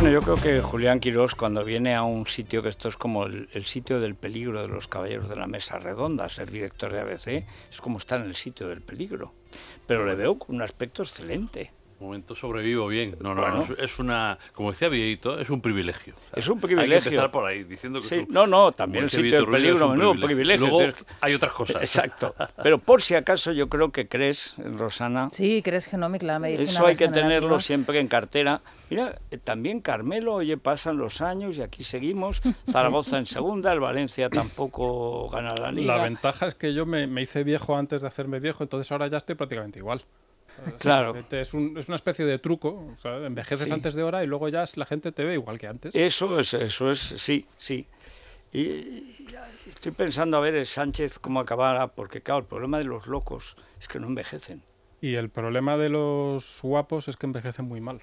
Bueno, yo creo que Julián Quirós cuando viene a un sitio que esto es como el, sitio del peligro de los caballeros de la mesa redonda, ser director de ABC es como estar en el sitio del peligro. Pero le veo con un aspecto excelente momento sobrevivo bien. No, no, es una, como decía Viejito, es un privilegio. Es un privilegio. Hay que empezar por ahí, diciendo que No, no, también el sitio del peligro, menudo privilegio. hay otras cosas. Exacto. Pero por si acaso yo creo que crees, Rosana. Sí, crees no la medicina. Eso hay que tenerlo siempre en cartera. Mira, también Carmelo, oye, pasan los años y aquí seguimos. Zaragoza en segunda, el Valencia tampoco gana la liga. La ventaja es que yo me, me hice viejo antes de hacerme viejo, entonces ahora ya estoy prácticamente igual. Claro. Es, una especie de truco. envejeces antes de hora y luego ya la gente te ve igual que antes. Eso es, eso es, sí, sí. Y estoy pensando a ver el Sánchez cómo acabará, porque claro, el problema de los locos es que no envejecen. Y el problema de los guapos es que envejecen muy mal.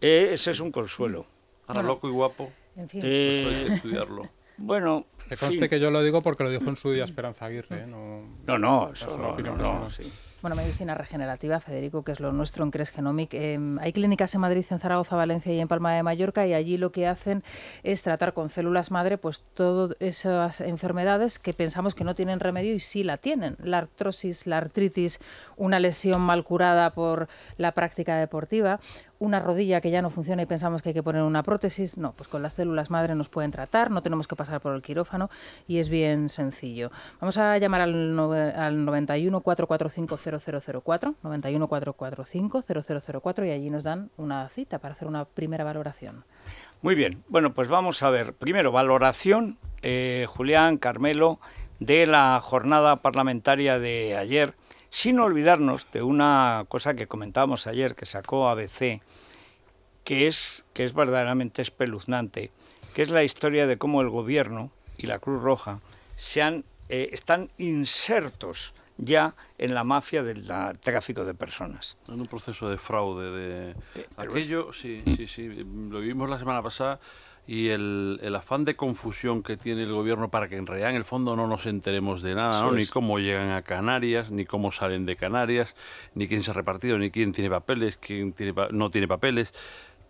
E, ese es un consuelo. Ahora, loco y guapo, en fin. Eh, pues estudiarlo. Bueno, que conste que yo lo digo porque lo dijo en su día Esperanza Aguirre. ¿eh? No, no, no, eso no, no, no bueno, medicina regenerativa, Federico, que es lo nuestro en Cres Genomic. Em, hay clínicas en Madrid, en Zaragoza, Valencia y en Palma de Mallorca y allí lo que hacen es tratar con células madre pues todas esas enfermedades que pensamos que no tienen remedio y sí la tienen. La artrosis, la artritis, una lesión mal curada por la práctica deportiva una rodilla que ya no funciona y pensamos que hay que poner una prótesis, no, pues con las células madre nos pueden tratar, no tenemos que pasar por el quirófano y es bien sencillo. Vamos a llamar al, 91 445 0004, 91 445 0004 y allí nos dan una cita para hacer una primera valoración. Muy bien, bueno, pues vamos a ver, primero valoración, eh, Julián, Carmelo, de la jornada parlamentaria de ayer sin olvidarnos de una cosa que comentábamos ayer que sacó ABC, que es, que es verdaderamente espeluznante, que es la historia de cómo el gobierno y la Cruz Roja se han, eh, están insertos ya en la mafia del tráfico de personas. En un proceso de fraude, de... Eh, aquello, sí, sí, sí, lo vimos la semana pasada y el, afán de confusión que tiene el gobierno para que en realidad en el fondo no nos enteremos de nada, ¿no? ni cómo llegan a Canarias, ni cómo salen de Canarias, ni quién se ha repartido, ni quién tiene papeles, quién no tiene papeles,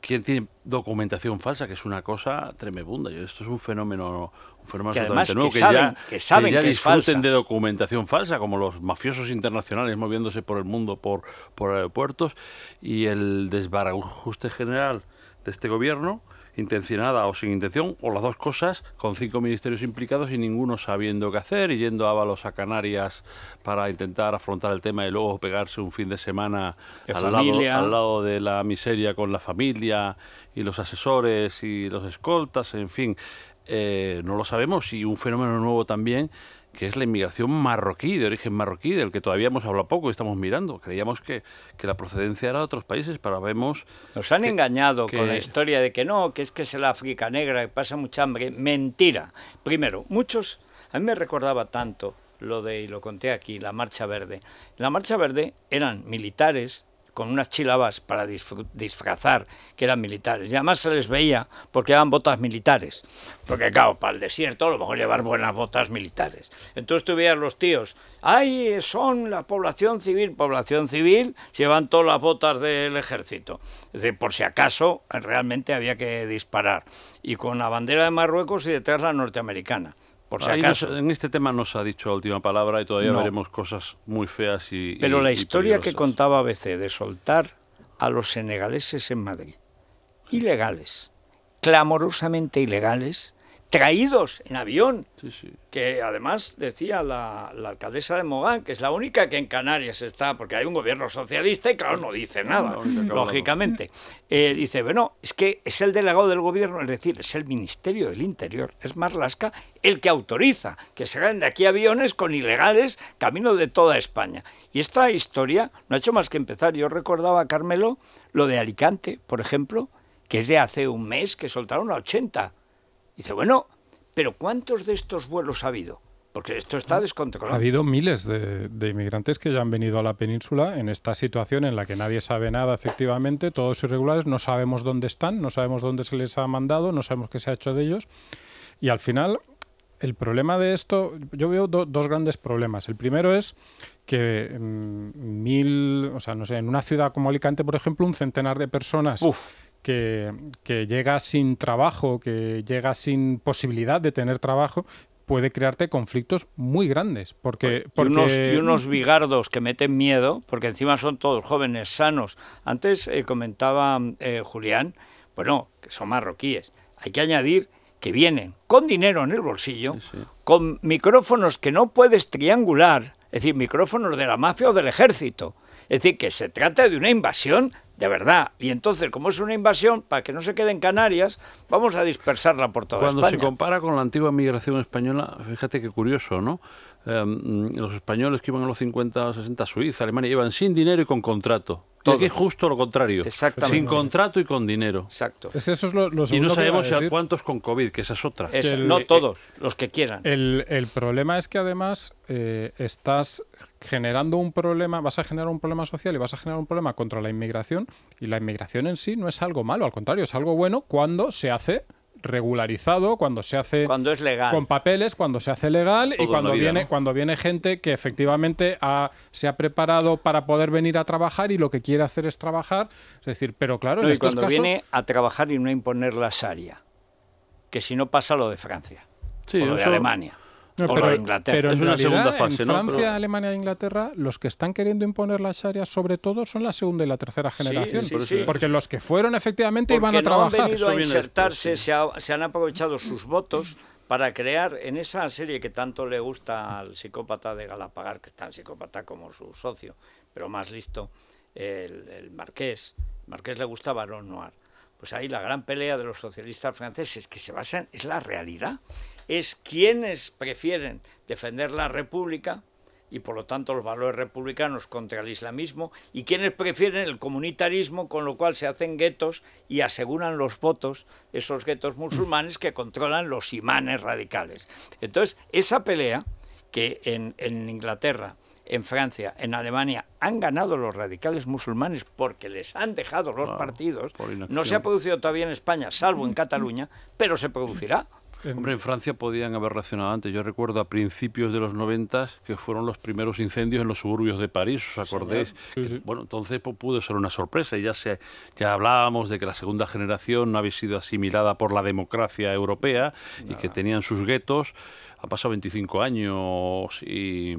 quién tiene documentación falsa, que es una cosa tremebunda. Esto es un fenómeno un que nuevo, que, ya, disfruten de documentación falsa, como los mafiosos internacionales moviéndose por el mundo por, por aeropuertos, y el desbarajuste general de este gobierno intencionada o sin intención, o las dos cosas, con cinco ministerios implicados y ninguno sabiendo qué hacer, y yendo a balos a Canarias para intentar afrontar el tema y luego pegarse un fin de semana al, lado, al lado de la miseria con la familia y los asesores y los escoltas, en fin. Eh, no lo sabemos y un fenómeno nuevo también que es la inmigración marroquí, de origen marroquí, del que todavía hemos hablado poco y estamos mirando. Creíamos que, la procedencia era de otros países, pero vemos... Nos han engañado con la historia de que no, que es que es la África negra, que pasa mucha hambre. Mentira. Primero, muchos... A mí me recordaba tanto lo de, y lo conté aquí, la Marcha Verde. la Marcha Verde eran militares con unas chilabas para disfrazar que eran militares. Y además se les veía porque eran botas militares. Porque claro, para el desierto a lo mejor llevar buenas botas militares. Entonces tú veías los tíos, ¡ay, son la población civil! Población civil, llevan todas las botas del ejército. Es por si acaso realmente había que disparar. Y con la bandera de Marruecos y detrás la norteamericana. Por si acaso. en este tema no se ha dicho la última palabra y todavía veremos cosas muy feas y. Pero la historia que contaba ABC de soltar a los senegaleses en Madrid, ilegales, clamorosamente ilegales, traídos en avión, que además decía la, alcaldesa de Mogán, que es la única que en Canarias está, porque hay un gobierno socialista y claro, no dice nada, lógicamente. Eh, dice, bueno, es que es el delegado del gobierno, es decir, es el Ministerio del Interior, es Marlaska, el que autoriza que se hagan de aquí aviones con ilegales camino de toda España. Y esta historia no ha hecho más que empezar. Yo recordaba, Carmelo, lo de Alicante, por ejemplo, que es de hace un mes que soltaron a 80 Dice, bueno, pero ¿cuántos de estos vuelos ha habido? Porque esto está descontrolado. Ha habido miles de, inmigrantes que ya han venido a la península en esta situación en la que nadie sabe nada, efectivamente, todos irregulares, no sabemos dónde están, no sabemos dónde se les ha mandado, no sabemos qué se ha hecho de ellos. Y al final, el problema de esto, yo veo dos grandes problemas. El primero es que mm, mil, o sea, no sé, en una ciudad como Alicante, por ejemplo, un centenar de personas que, llega sin trabajo, que llega sin posibilidad de tener trabajo, puede crearte conflictos muy grandes. Porque, Y, unos, vigardos mm. bigardos que meten miedo, porque encima son todos jóvenes sanos. Antes eh, comentaba eh, Julián, bueno, que son marroquíes. Hay que añadir que vienen con dinero en el bolsillo, con micrófonos que no puedes triangular, es decir, micrófonos de la mafia o del ejército. Es decir, que se trata de una invasión de verdad. Y entonces, como es una invasión, para que no se quede en Canarias, vamos a dispersarla por toda Cuando España. Cuando se compara con la antigua migración española, fíjate qué curioso, ¿no? Em, los españoles que iban a los 50, 60, Suiza, Alemania, iban sin dinero y con contrato. Porque es justo lo contrario. Exactamente. Sin contrato y con dinero. Exacto. eso y no sabemos a cuántos con COVID, que esa es otra. no eh, todos, los que quieran. El, problema es que además eh, estás generando un problema, vas a generar un problema social y vas a generar un problema contra la inmigración. Y la inmigración en sí no es algo malo, al contrario, es algo bueno cuando se hace regularizado, cuando se hace legal. con papeles, cuando se hace legal y cuando viene cuando viene gente que efectivamente ha, se ha preparado para poder venir a trabajar y lo que quiere hacer es trabajar, es decir, pero claro, cuando viene a trabajar y no imponer la saria que si no pasa lo de Francia o lo de Alemania pero, Inglaterra. es una realidad, segunda fase, en Francia, Alemania e Inglaterra, los que están queriendo imponer las áreas, sobre todo, son la segunda y la tercera generación. porque los que fueron efectivamente iban a trabajar. han venido a insertarse, se, han aprovechado sus votos para crear en esa serie que tanto le gusta al psicópata de Galapagar, que es tan psicópata como su socio, pero más listo, el, Marqués. El Marqués le gusta Barón Noir. Pues ahí la gran pelea de los socialistas franceses, que se basan... en, es la realidad, es quienes prefieren defender la República y por lo tanto los valores republicanos contra el islamismo y quienes prefieren el comunitarismo con lo cual se hacen guetos y aseguran los votos de esos guetos musulmanes que controlan los imanes radicales. Entonces, esa pelea que en, Inglaterra, en Francia, en Alemania han ganado los radicales musulmanes porque les han dejado los partidos, no se ha producido todavía en España, salvo en Cataluña, pero se producirá Hombre, en Francia podían haber reaccionado antes. Yo recuerdo a principios de los 90 que fueron los primeros incendios en los suburbios de París, ¿os acordáis? bueno, entonces pues, pudo ser una sorpresa. Ya, se, ya hablábamos de que la segunda generación no había sido asimilada por la democracia europea y que tenían sus guetos. Ha pasado 25 años y,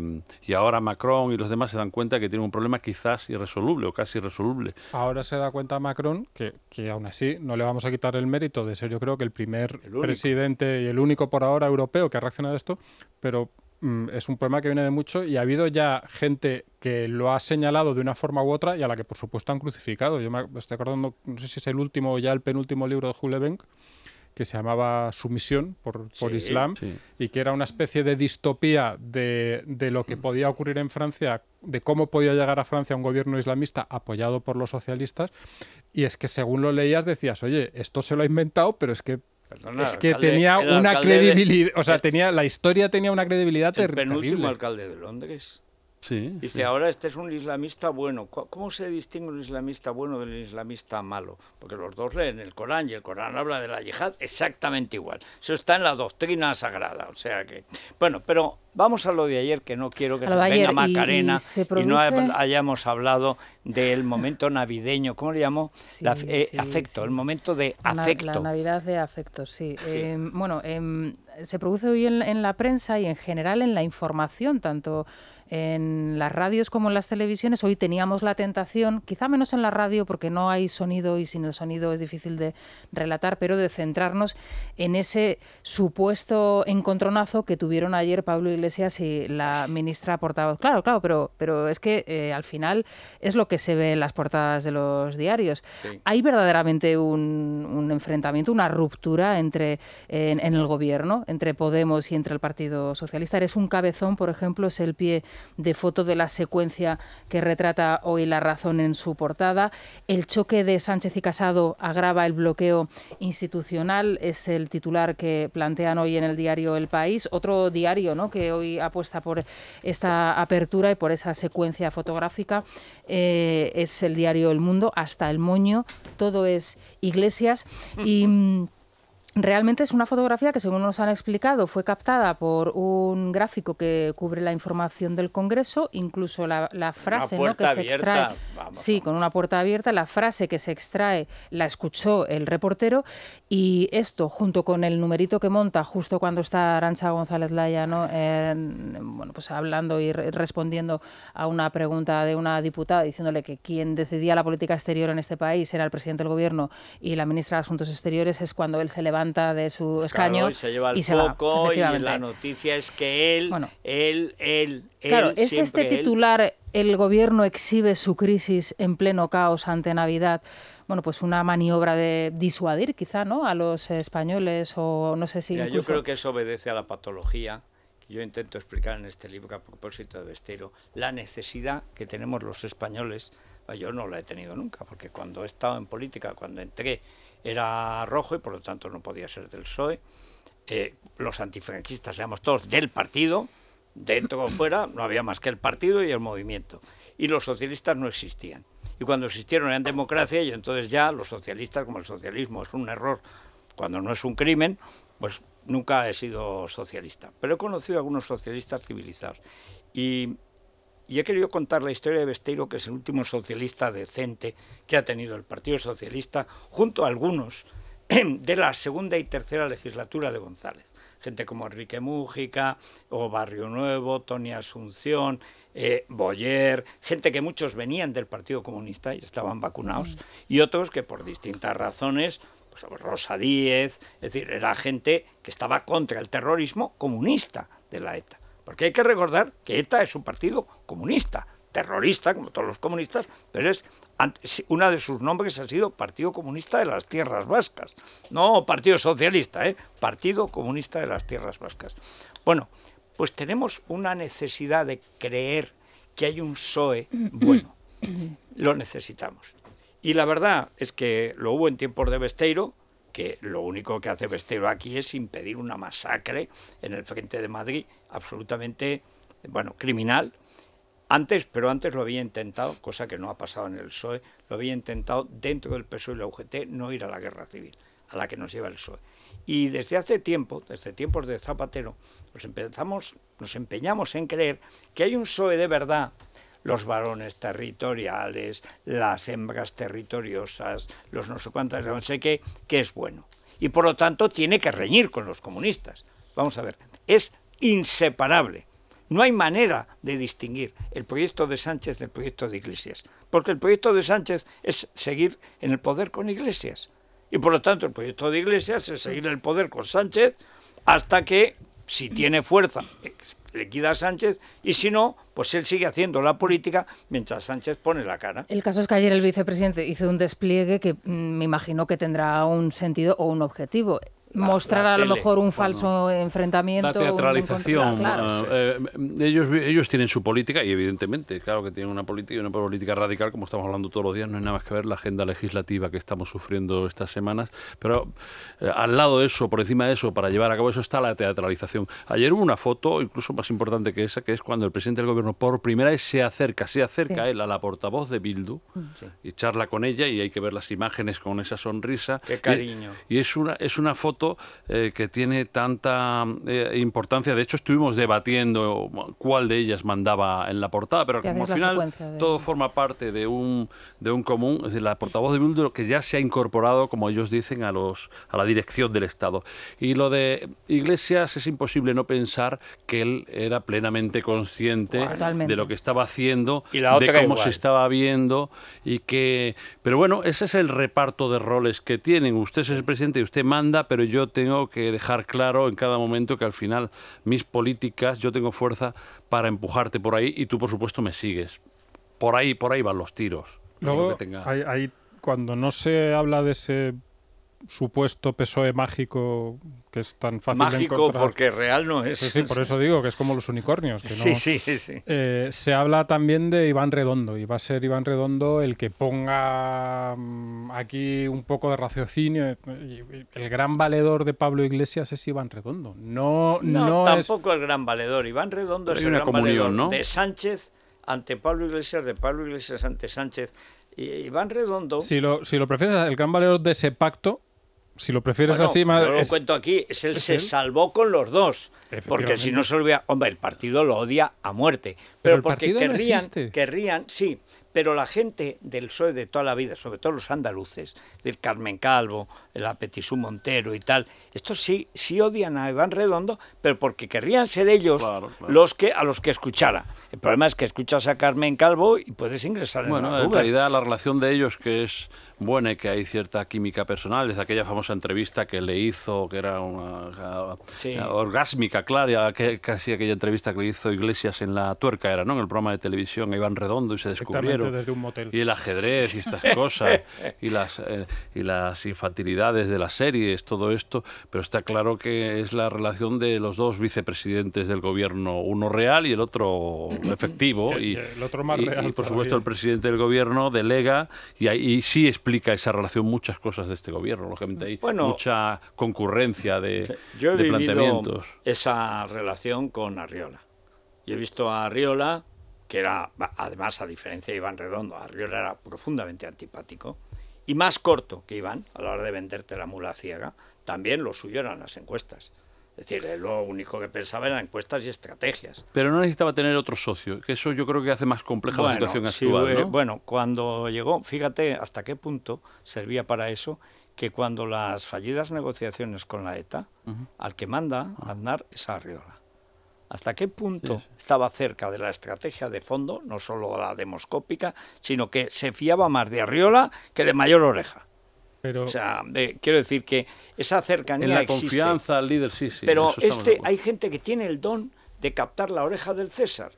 ahora Macron y los demás se dan cuenta que tiene un problema quizás irresoluble o casi irresoluble. Ahora se da cuenta Macron que, que aún así no le vamos a quitar el mérito de ser yo creo que el primer presidente y el único por ahora europeo que ha reaccionado a esto, pero mm, es un problema que viene de mucho y ha habido ya gente que lo ha señalado de una forma u otra y a la que por supuesto han crucificado. Yo me estoy acordando, no sé si es el último o ya el penúltimo libro de Hulebenck, que se llamaba Sumisión por, por Islam y que era una especie de distopía de, de lo que mm. podía ocurrir en Francia, de cómo podía llegar a Francia un gobierno islamista apoyado por los socialistas. Y es que según lo leías decías, oye, esto se lo ha inventado, pero es que es que tenía una credibilidad, o sea, tenía la historia tenía una credibilidad el penúltimo alcalde de Londres Dice, ahora este es un islamista bueno. ¿Cómo se distingue un islamista bueno del islamista malo? Porque los dos leen el Corán y el Corán habla de la yihad exactamente igual. Eso está en la doctrina sagrada. O sea que, bueno, pero vamos a lo de ayer, que no quiero que se venga Macarena y, no hayamos hablado del momento navideño, ¿cómo le llamo? Eh, afecto, el momento de afecto. La, Navidad de afecto, sí. Em, bueno, em, se produce hoy en la prensa y en general en la información, tanto en las radios como en las televisiones, hoy teníamos la tentación, quizá menos en la radio porque no hay sonido y sin el sonido es difícil de relatar, pero de centrarnos en ese supuesto encontronazo que tuvieron ayer Pablo Iglesias y la ministra portavoz. Claro, claro, pero, pero es que eh, al final es lo que se ve en las portadas de los diarios. Hay verdaderamente un, enfrentamiento, una ruptura entre, en, en el gobierno, entre Podemos y entre el Partido Socialista. Eres un cabezón, por ejemplo, es el pie de foto de la secuencia que retrata hoy La Razón en su portada. El choque de Sánchez y Casado agrava el bloqueo institucional, es el titular que plantean hoy en el diario El País. Otro diario ¿no? que hoy apuesta por esta apertura y por esa secuencia fotográfica eh, es el diario El Mundo, hasta el moño, todo es iglesias. Y. Mm, Realmente es una fotografía que, según nos han explicado, fue captada por un gráfico que cubre la información del Congreso, incluso la, frase ¿no? que se extrae. sí, con una puerta abierta, la frase que se extrae la escuchó el reportero y esto, junto con el numerito que monta justo cuando está Arancha González Laya, ¿no? bueno, pues hablando y respondiendo a una pregunta de una diputada diciéndole que quien decidía la política exterior en este país era el presidente del gobierno y la ministra de Asuntos Exteriores, es cuando él se levanta de su escaño y se lleva y y la noticia es que él, bueno, él, él, él, Claro, es este titular, el gobierno exhibe su crisis en pleno caos ante Navidad bueno, pues una maniobra de disuadir quizá, ¿no? A los españoles o no sé si... Yo creo que eso obedece a la patología que yo intento explicar en este libro que a propósito de Bestero, la necesidad que tenemos los españoles, pues yo no la he tenido nunca, porque cuando he estado en política, cuando entré era rojo y por lo tanto no podía ser del PSOE. Eh, los antifranquistas éramos todos del partido, dentro o fuera, no había más que el partido y el movimiento. Y los socialistas no existían. Y cuando existieron eran democracia y entonces ya los socialistas, como el socialismo es un error cuando no es un crimen, pues nunca he sido socialista. Pero he conocido a algunos socialistas civilizados. Y y he querido contar la historia de Besteiro, que es el último socialista decente que ha tenido el Partido Socialista, junto a algunos de la segunda y tercera legislatura de González. Gente como Enrique Mújica, o Barrio Nuevo, Tony Asunción, eh, Boyer, gente que muchos venían del Partido Comunista y estaban vacunados, y otros que por distintas razones pues, Rosa Díez, es decir, era gente que estaba contra el terrorismo comunista de la ETA. Porque hay que recordar que ETA es un partido comunista, terrorista, como todos los comunistas, pero es una de sus nombres ha sido Partido Comunista de las Tierras Vascas. No Partido Socialista, ¿eh? Partido Comunista de las Tierras Vascas. Bueno, pues tenemos una necesidad de creer que hay un PSOE bueno. Lo necesitamos. Y la verdad es que lo hubo en tiempos de Besteiro, que lo único que hace Bestero aquí es impedir una masacre en el frente de Madrid absolutamente, bueno, criminal. Antes, pero antes lo había intentado, cosa que no ha pasado en el PSOE, lo había intentado dentro del PSOE y la UGT no ir a la guerra civil, a la que nos lleva el PSOE. Y desde hace tiempo, desde tiempos de Zapatero, nos, empezamos, nos empeñamos en creer que hay un PSOE de verdad los varones territoriales, las hembras territoriosas, los no sé cuántas, no sé qué, que es bueno. Y por lo tanto tiene que reñir con los comunistas. Vamos a ver, es inseparable. No hay manera de distinguir el proyecto de Sánchez del proyecto de Iglesias, porque el proyecto de Sánchez es seguir en el poder con Iglesias. Y por lo tanto el proyecto de Iglesias es seguir en el poder con Sánchez hasta que, si tiene fuerza, le quita a Sánchez y si no, pues él sigue haciendo la política mientras Sánchez pone la cara. El caso es que ayer el vicepresidente hizo un despliegue que mm, me imagino que tendrá un sentido o un objetivo mostrar a lo mejor un falso enfrentamiento. La teatralización. Eh, eh, ellos, ellos tienen su política y evidentemente, claro que tienen una política y una política radical, como estamos hablando todos los días, no hay nada más que ver la agenda legislativa que estamos sufriendo estas semanas, pero eh, al lado de eso, por encima de eso, para llevar a cabo eso está la teatralización. Ayer hubo una foto, incluso más importante que esa, que es cuando el presidente del gobierno por primera vez se acerca, se acerca él a la portavoz de Bildu mm. y charla con ella y hay que ver las imágenes con esa sonrisa. Qué cariño. Y, y es, una, es una foto eh, que tiene tanta eh, importancia. De hecho, estuvimos debatiendo cuál de ellas mandaba en la portada, pero como al final todo forma parte de un, de un común, es decir, la portavoz de Bildu que ya se ha incorporado, como ellos dicen, a, los, a la dirección del Estado. Y lo de Iglesias es imposible no pensar que él era plenamente consciente de lo que estaba haciendo, y de cómo se estaba viendo y que... Pero bueno, ese es el reparto de roles que tienen. Usted es el presidente y usted manda, pero yo tengo que dejar claro en cada momento que al final mis políticas, yo tengo fuerza para empujarte por ahí y tú, por supuesto, me sigues. Por ahí, por ahí van los tiros. Luego, hay, cuando no se habla de ese supuesto PSOE mágico que es tan fácil encontrar. porque real no es. Sí, por eso digo que es como los unicornios. sí, sí, sí. Eh, se habla también de Iván Redondo y va a ser Iván Redondo el que ponga mm, aquí un poco de raciocinio. El gran valedor de Pablo Iglesias es Iván Redondo. No, no, tampoco el gran valedor. Iván Redondo es el gran valedor ¿no? de Sánchez ante Pablo Iglesias, de Pablo Iglesias ante Sánchez. Iván Redondo. Si lo, si lo prefieres, el gran valedor de ese pacto si lo prefieres así... lo cuento aquí, es el se salvó con los dos, porque si no se olvida... Hombre, el partido lo odia a muerte, pero, porque querrían, sí, pero la gente del PSOE de toda la vida, sobre todo los andaluces, del Carmen Calvo, el Apetisú Montero y tal, estos sí, sí odian a Iván Redondo, pero porque querrían ser ellos los que a los que escuchara. El problema es que escuchas a Carmen Calvo y puedes ingresar en la Bueno, en realidad la relación de ellos que es bueno, que hay cierta química personal, desde aquella famosa entrevista que le hizo, que era una, eh, orgásmica, claro, que, casi aquella entrevista que le hizo Iglesias en la tuerca, era, ¿no? En el programa de televisión, iban Redondo, y se descubrieron. Desde un motel. Y el ajedrez y estas cosas, y, las, eh, y las infantilidades de las series, todo esto, pero está claro que es la relación de los dos vicepresidentes del gobierno, uno real y el otro efectivo. y, el otro por supuesto, el presidente del gobierno delega y, ahí sí explica explica esa relación muchas cosas de este gobierno. Lógicamente hay mucha concurrencia de, Yo he de Esa relación con Arriola. Y he visto a Arriola, que era, además, a diferencia de Iván Redondo, Arriola era profundamente antipático y más corto que Iván a la hora de venderte la mula ciega. También lo suyo eran las encuestas. Es decir, lo único que pensaba eran encuestas y estrategias. Pero no necesitaba tener otro socio, que eso yo creo que hace más compleja la situación actual. Bueno, cuando llegó, fíjate hasta qué punto servía para eso que cuando las fallidas negociaciones con la ETA, al que manda ah. Aznar es Arriola. ¿Hasta qué punto estaba cerca de la estrategia de fondo, no solo la demoscópica, sino que se fiaba más de Arriola que de Mayor Oreja? O sea, quiero decir que esa cercanía. En la confianza al líder, sí, sí. Pero este, hay gente que tiene el don de captar la oreja del César.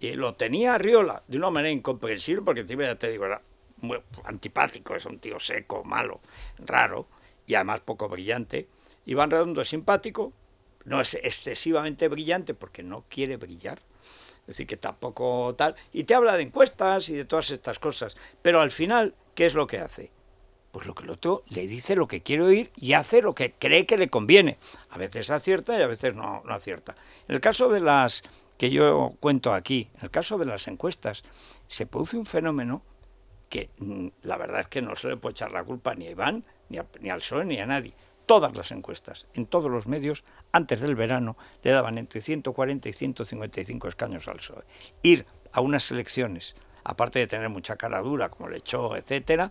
Y lo tenía Riola de una manera incomprensible, porque encima ya te digo, era muy antipático, es un tío seco, malo, raro y además poco brillante. Iván Redondo es simpático, no es excesivamente brillante porque no quiere brillar. Es decir, que tampoco tal. Y te habla de encuestas y de todas estas cosas. Pero al final, ¿qué es lo que hace? pues lo que el otro le dice lo que quiere oír y hace lo que cree que le conviene. A veces acierta y a veces no, acierta. En el caso de las que yo cuento aquí, en el caso de las encuestas, se produce un fenómeno que mm, la verdad es que no se le puede echar la culpa ni a Iván, ni, al PSOE, ni a nadie. Todas las encuestas, en todos los medios, antes del verano, le daban entre 140 y 155 escaños al PSOE. Ir a unas elecciones, aparte de tener mucha cara dura, como le echó, etcétera,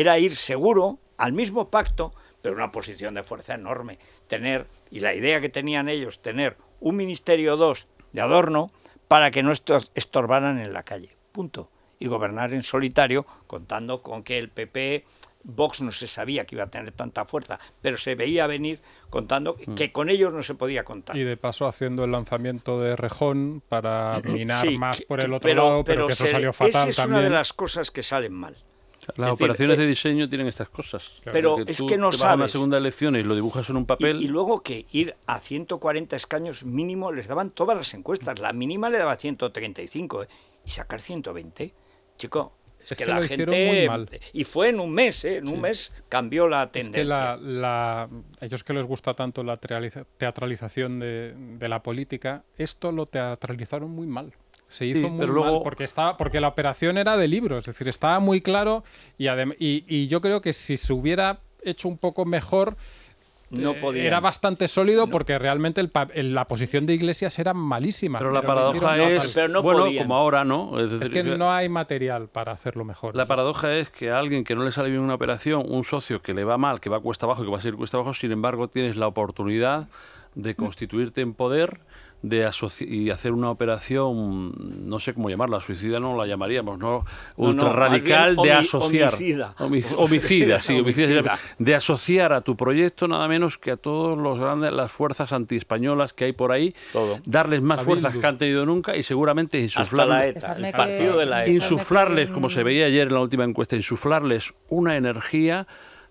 era ir seguro al mismo pacto, pero una posición de fuerza enorme. Tener, y la idea que tenían ellos, tener un ministerio o dos de adorno para que no estorbaran en la calle. Punto. Y gobernar en solitario, contando con que el PP, Vox no se sabía que iba a tener tanta fuerza, pero se veía venir contando mm. que con ellos no se podía contar. Y de paso haciendo el lanzamiento de Rejón para minar más por el otro lado, pero, que eso salió fatal también. Es una de las cosas que salen mal. Las operaciones eh, de diseño tienen estas cosas. Pero es que no te sabes. Vas a una segunda elección y lo dibujas en un papel. Y, luego que ir a 140 escaños mínimo les daban todas las encuestas. La mínima le daba 135 ¿eh? y sacar 120. Chico, es, que, la gente y fue en un mes ¿eh? en un mes cambió la tendencia es que la, ellos que les gusta tanto la teatralización de, la política esto lo teatralizaron muy mal se hizo muy mal porque estaba porque la operación era de libros, es decir, estaba muy claro y, y, yo creo que si se hubiera hecho un poco mejor no eh, Era bastante sólido porque realmente la posición de Iglesias era malísima. Pero, la paradoja es, bueno, como ahora, ¿no? Es, que no hay material para hacerlo mejor. La paradoja es que a alguien que no le sale bien una operación, un socio que le va mal, que va cuesta abajo, que va a seguir cuesta abajo, sin embargo tienes la oportunidad de constituirte en poder de y hacer una operación, no sé cómo llamarla, suicida no la llamaríamos, ¿no? Ultrarradical radical de asociar. Homicida. Homicida, sí, homicida. De asociar a tu proyecto nada menos que a todos los grandes, las fuerzas anti españolas que hay por ahí, darles más fuerzas que han tenido nunca y seguramente insuflarles. partido de Insuflarles, como se veía ayer en la última encuesta, insuflarles una energía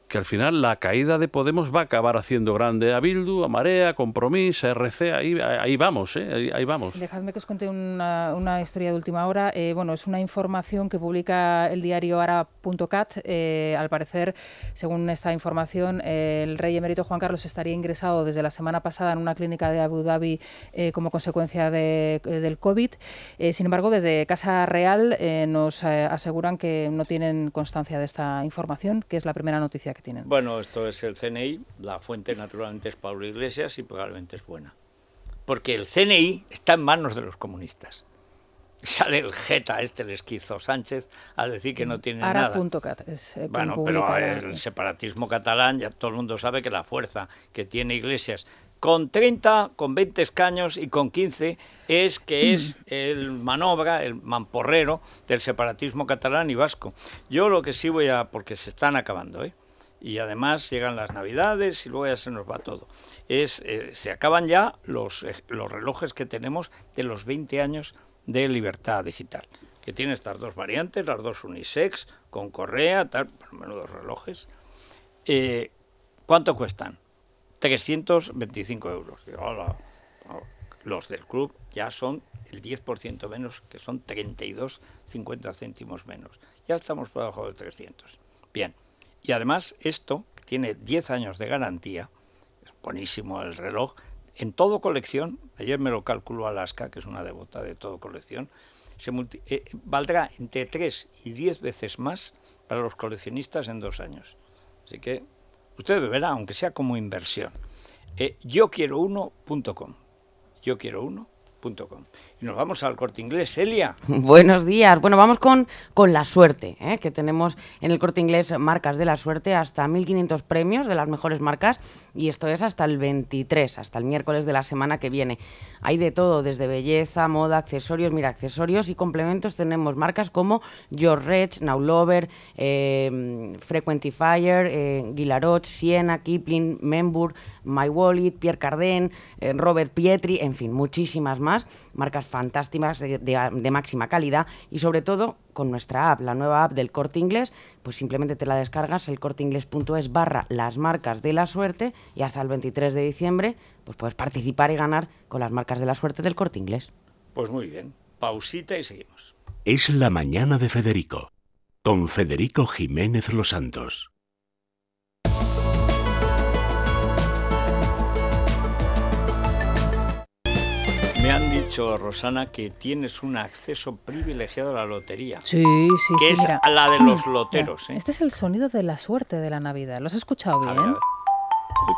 que al final la caída de Podemos va a acabar haciendo grande a Bildu, a Marea, a Compromís, a RC, ahí, vamos, ¿eh? ahí, vamos. Dejadme que os cuente una, historia de última hora. Eh, bueno, es una información que publica el diario ara.cat. Eh, al parecer, según esta información, eh, el rey emérito Juan Carlos estaría ingresado desde la semana pasada en una clínica de Abu Dhabi como consecuencia de, del COVID. sin embargo, desde Casa Real nos aseguran que no tienen constancia de esta información, que es la primera noticia que bueno, esto es el CNI, la fuente naturalmente es Pablo Iglesias y probablemente es buena. Porque el CNI está en manos de los comunistas. Sale el Jeta, este el esquizo Sánchez, a decir que no mm. tiene nada. Punto eh, bueno, pero el separatismo catalán, ya todo el mundo sabe que la fuerza que tiene Iglesias con 30, con 20 escaños y con 15 es que mm. es el manobra, el mamporrero del separatismo catalán y vasco. Yo lo que sí voy a, porque se están acabando, ¿eh? y además llegan las navidades y luego ya se nos va todo. Es, eh, se acaban ya los, eh, los relojes que tenemos de los 20 años de libertad digital, que tiene estas dos variantes, las dos unisex, con correa, tal, por lo menos dos relojes. Eh, ¿Cuánto cuestan? 325 euros. Oh, los del club ya son el 10% menos, que son 32,50 céntimos menos. Ya estamos por debajo de 300. Bien. Y además esto tiene 10 años de garantía, es buenísimo el reloj, en todo colección, ayer me lo calculó Alaska, que es una devota de todo colección, se eh, valdrá entre 3 y 10 veces más para los coleccionistas en dos años. Así que usted verá, aunque sea como inversión. Eh, yo quiero 1com Yo quiero uno.com nos vamos al corte inglés. Elia. Buenos días. Bueno, vamos con, con la suerte, ¿eh? que tenemos en el corte inglés marcas de la suerte, hasta 1.500 premios de las mejores marcas, y esto es hasta el 23, hasta el miércoles de la semana que viene. Hay de todo, desde belleza, moda, accesorios, mira, accesorios y complementos tenemos marcas como YourRedge, Naulover, eh, Frequentifier, eh, Guilarot, Siena, Kipling, Membur, My Wallet, Pierre Cardin, eh, Robert Pietri, en fin, muchísimas más, marcas fantásticas de, máxima calidad y sobre todo con nuestra app, la nueva app del Corte Inglés, pues simplemente te la descargas, el corteinglés.es barra las marcas de la suerte y hasta el 23 de diciembre pues puedes participar y ganar con las marcas de la suerte del Corte Inglés. Pues muy bien, pausita y seguimos. Es la mañana de Federico, con Federico Jiménez Los Santos. Me han dicho, Rosana, que tienes un acceso privilegiado a la lotería. Sí, sí, que es la de los loteros. ¿eh? Este es el sonido de la suerte de la Navidad. ¿Lo has escuchado bien?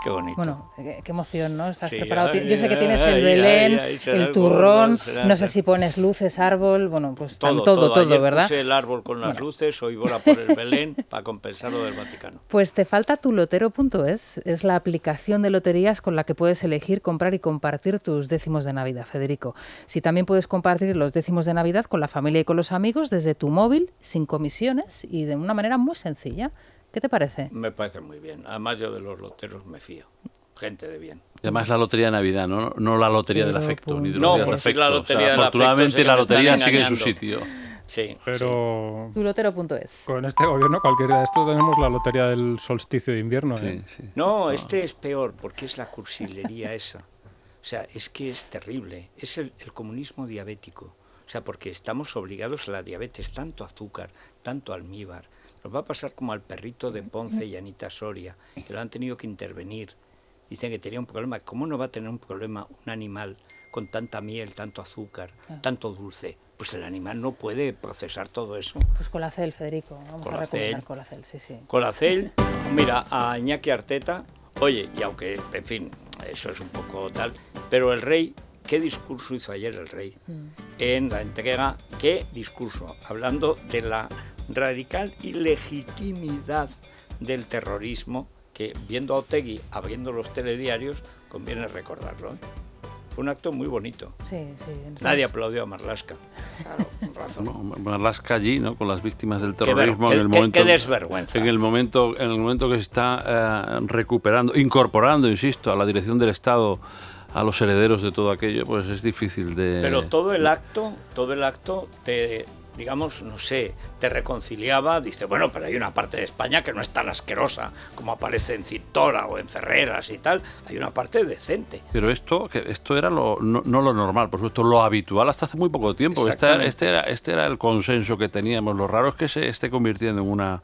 qué Bueno, qué, emoción, ¿no? Estás preparado. Yo sé que tienes el Belén, el turrón, no sé si pones luces, árbol, bueno, pues todo, todo, ¿verdad? el árbol con las luces, hoy por el Belén para compensar lo del Vaticano. Pues te falta tu lotero.es, es la aplicación de loterías con la que puedes elegir, comprar y compartir tus décimos de Navidad, Federico. Si también puedes compartir los décimos de Navidad con la familia y con los amigos desde tu móvil, sin comisiones y de una manera muy sencilla. ¿Qué te parece? Me parece muy bien. Además yo de los loteros me fío. Gente de bien. además la lotería de Navidad, no, no la lotería del afecto. ni de no, pues la lotería o sea, Afortunadamente la lotería sigue en su sitio. Sí, pero. Sí. Con este gobierno, cualquiera de estos, tenemos la lotería del solsticio de invierno. ¿eh? No, este es peor, porque es la cursilería esa. O sea, es que es terrible. Es el, el, comunismo diabético. O sea, porque estamos obligados a la diabetes, tanto azúcar, tanto almíbar, nos va a pasar como al perrito de Ponce y Anita Soria, que lo han tenido que intervenir. Dicen que tenía un problema. ¿Cómo no va a tener un problema un animal con tanta miel, tanto azúcar, tanto dulce? Pues el animal no puede procesar todo eso. Pues Colacel, Federico. Vamos a recomendar Colacel, sí, sí. Colacel, mira, a Iñaki Arteta, oye, y aunque, en fin, eso es un poco tal, pero el rey qué discurso hizo ayer el rey mm. en la entrega, qué discurso, hablando de la radical ilegitimidad del terrorismo que, viendo a Otegui abriendo los telediarios, conviene recordarlo. ¿eh? Fue un acto muy bonito. Sí, sí, Nadie aplaudió a Marlaska. Claro, Marlaska allí, ¿no? Con las víctimas del terrorismo en el momento. desvergüenza. En el momento, en el momento que se está eh, recuperando, incorporando, insisto, a la dirección del Estado a los herederos de todo aquello, pues es difícil de. Pero todo el acto, todo el acto te, digamos, no sé, te reconciliaba, dice, bueno, pero hay una parte de España que no es tan asquerosa como aparece en Cintora o en Ferreras y tal, hay una parte decente. Pero esto, que esto era no, lo normal, por supuesto, lo habitual hasta hace muy poco tiempo. Este era, este, era, el consenso que teníamos. Lo raro es que se esté convirtiendo en una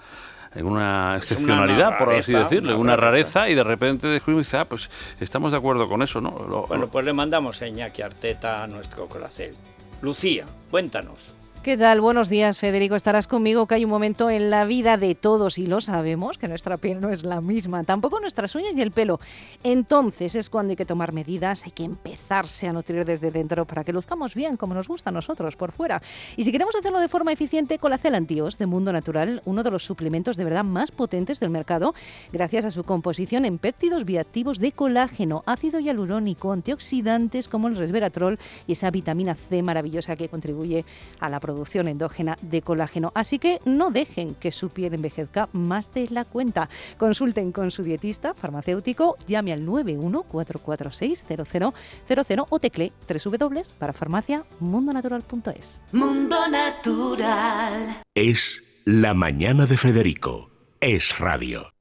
en una excepcionalidad, por así decirlo, una, rareza, y de repente decimos, ah, pues estamos de acuerdo con eso, ¿no? bueno, pues le mandamos a que Arteta a nuestro coracel. Lucía, cuéntanos. ¿Qué tal? Buenos días, Federico. Estarás conmigo que hay un momento en la vida de todos y lo sabemos, que nuestra piel no es la misma, tampoco nuestras uñas y el pelo. Entonces es cuando hay que tomar medidas, hay que empezarse a nutrir desde dentro para que luzcamos bien como nos gusta a nosotros por fuera. Y si queremos hacerlo de forma eficiente, Colacel Antios de Mundo Natural, uno de los suplementos de verdad más potentes del mercado, gracias a su composición en péptidos bioactivos de colágeno, ácido hialurónico, antioxidantes como el resveratrol y esa vitamina C maravillosa que contribuye a la producción producción endógena de colágeno. Así que no dejen que su piel envejezca más de la cuenta. Consulten con su dietista farmacéutico, llame al 914460000 o tecle mundonatural.es Mundo Natural. Es la mañana de Federico. Es radio.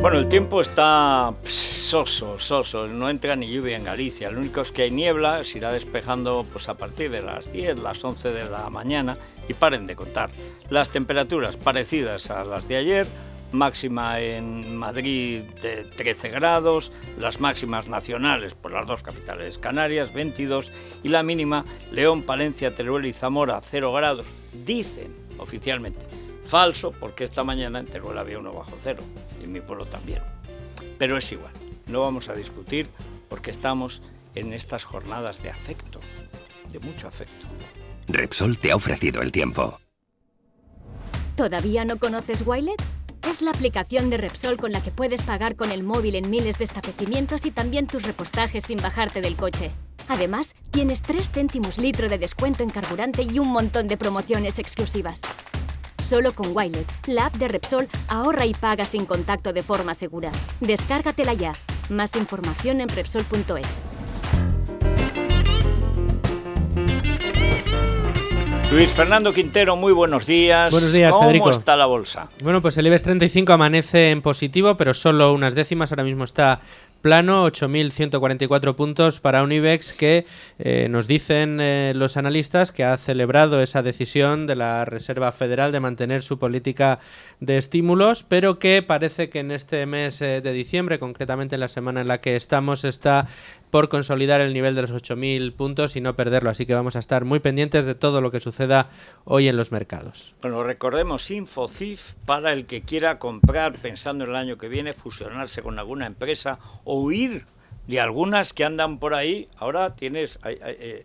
Bueno, el tiempo está soso, soso, no entra ni lluvia en Galicia. Lo único es que hay niebla, se irá despejando pues, a partir de las 10, las 11 de la mañana y paren de contar. Las temperaturas parecidas a las de ayer, máxima en Madrid de 13 grados, las máximas nacionales por las dos capitales Canarias 22 y la mínima León, Palencia, Teruel y Zamora 0 grados, dicen oficialmente Falso, porque esta mañana en Teruel había uno bajo cero, y en mi pueblo también. Pero es igual, no vamos a discutir porque estamos en estas jornadas de afecto, de mucho afecto. Repsol te ha ofrecido el tiempo. ¿Todavía no conoces Wilet? Es la aplicación de Repsol con la que puedes pagar con el móvil en miles de establecimientos y también tus repostajes sin bajarte del coche. Además, tienes 3 céntimos litro de descuento en carburante y un montón de promociones exclusivas. Solo con Wilet, la app de Repsol ahorra y paga sin contacto de forma segura. Descárgatela ya. Más información en Repsol.es. Luis Fernando Quintero, muy buenos días. Buenos días, ¿Cómo está la bolsa? Bueno, pues el IBEX 35 amanece en positivo, pero solo unas décimas. Ahora mismo está plano, 8.144 puntos para un que eh, nos dicen eh, los analistas que ha celebrado esa decisión de la Reserva Federal de mantener su política de estímulos, pero que parece que en este mes eh, de diciembre, concretamente en la semana en la que estamos, está por consolidar el nivel de los 8.000 puntos y no perderlo. Así que vamos a estar muy pendientes de todo lo que suceda hoy en los mercados. Bueno, recordemos InfoCif para el que quiera comprar pensando en el año que viene, fusionarse con alguna empresa o huir de algunas que andan por ahí. Ahora tienes... Hay, eh,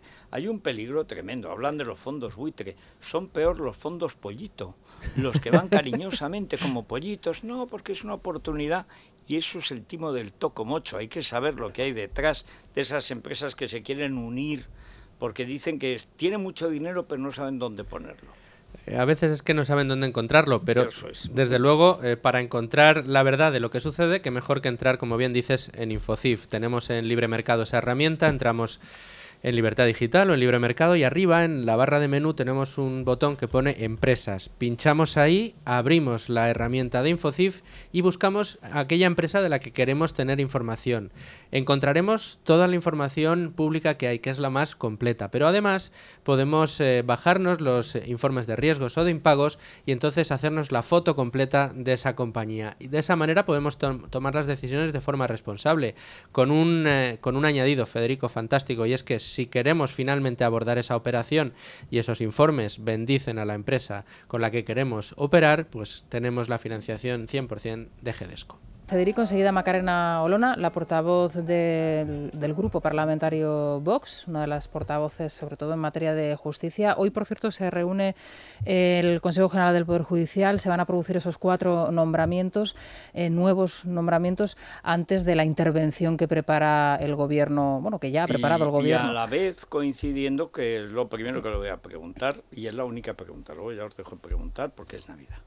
un peligro tremendo. Hablando de los fondos buitre. Son peor los fondos pollito. Los que van cariñosamente como pollitos. No, porque es una oportunidad y eso es el timo del toco mocho. Hay que saber lo que hay detrás de esas empresas que se quieren unir porque dicen que tienen mucho dinero pero no saben dónde ponerlo. Eh, a veces es que no saben dónde encontrarlo, pero desde luego, eh, para encontrar la verdad de lo que sucede, que mejor que entrar, como bien dices, en Infocif. Tenemos en Libre Mercado esa herramienta, entramos en libertad digital o en libre mercado y arriba en la barra de menú tenemos un botón que pone empresas. Pinchamos ahí, abrimos la herramienta de InfoCIF y buscamos aquella empresa de la que queremos tener información. Encontraremos toda la información pública que hay, que es la más completa, pero además podemos eh, bajarnos los eh, informes de riesgos o de impagos y entonces hacernos la foto completa de esa compañía. Y de esa manera podemos tomar las decisiones de forma responsable, con un, eh, con un añadido, Federico, fantástico, y es que si queremos finalmente abordar esa operación y esos informes bendicen a la empresa con la que queremos operar, pues tenemos la financiación 100% de GEDESCO. Federico, enseguida Macarena Olona, la portavoz del, grupo parlamentario Vox, una de las portavoces sobre todo en materia de justicia. Hoy, por cierto, se reúne el Consejo General del Poder Judicial. Se van a producir esos cuatro nombramientos, eh, nuevos nombramientos, antes de la intervención que prepara el gobierno, bueno, que ya ha preparado el gobierno. Y a la vez coincidiendo que lo primero que le voy a preguntar, y es la única pregunta, luego ya os dejo preguntar porque es Navidad,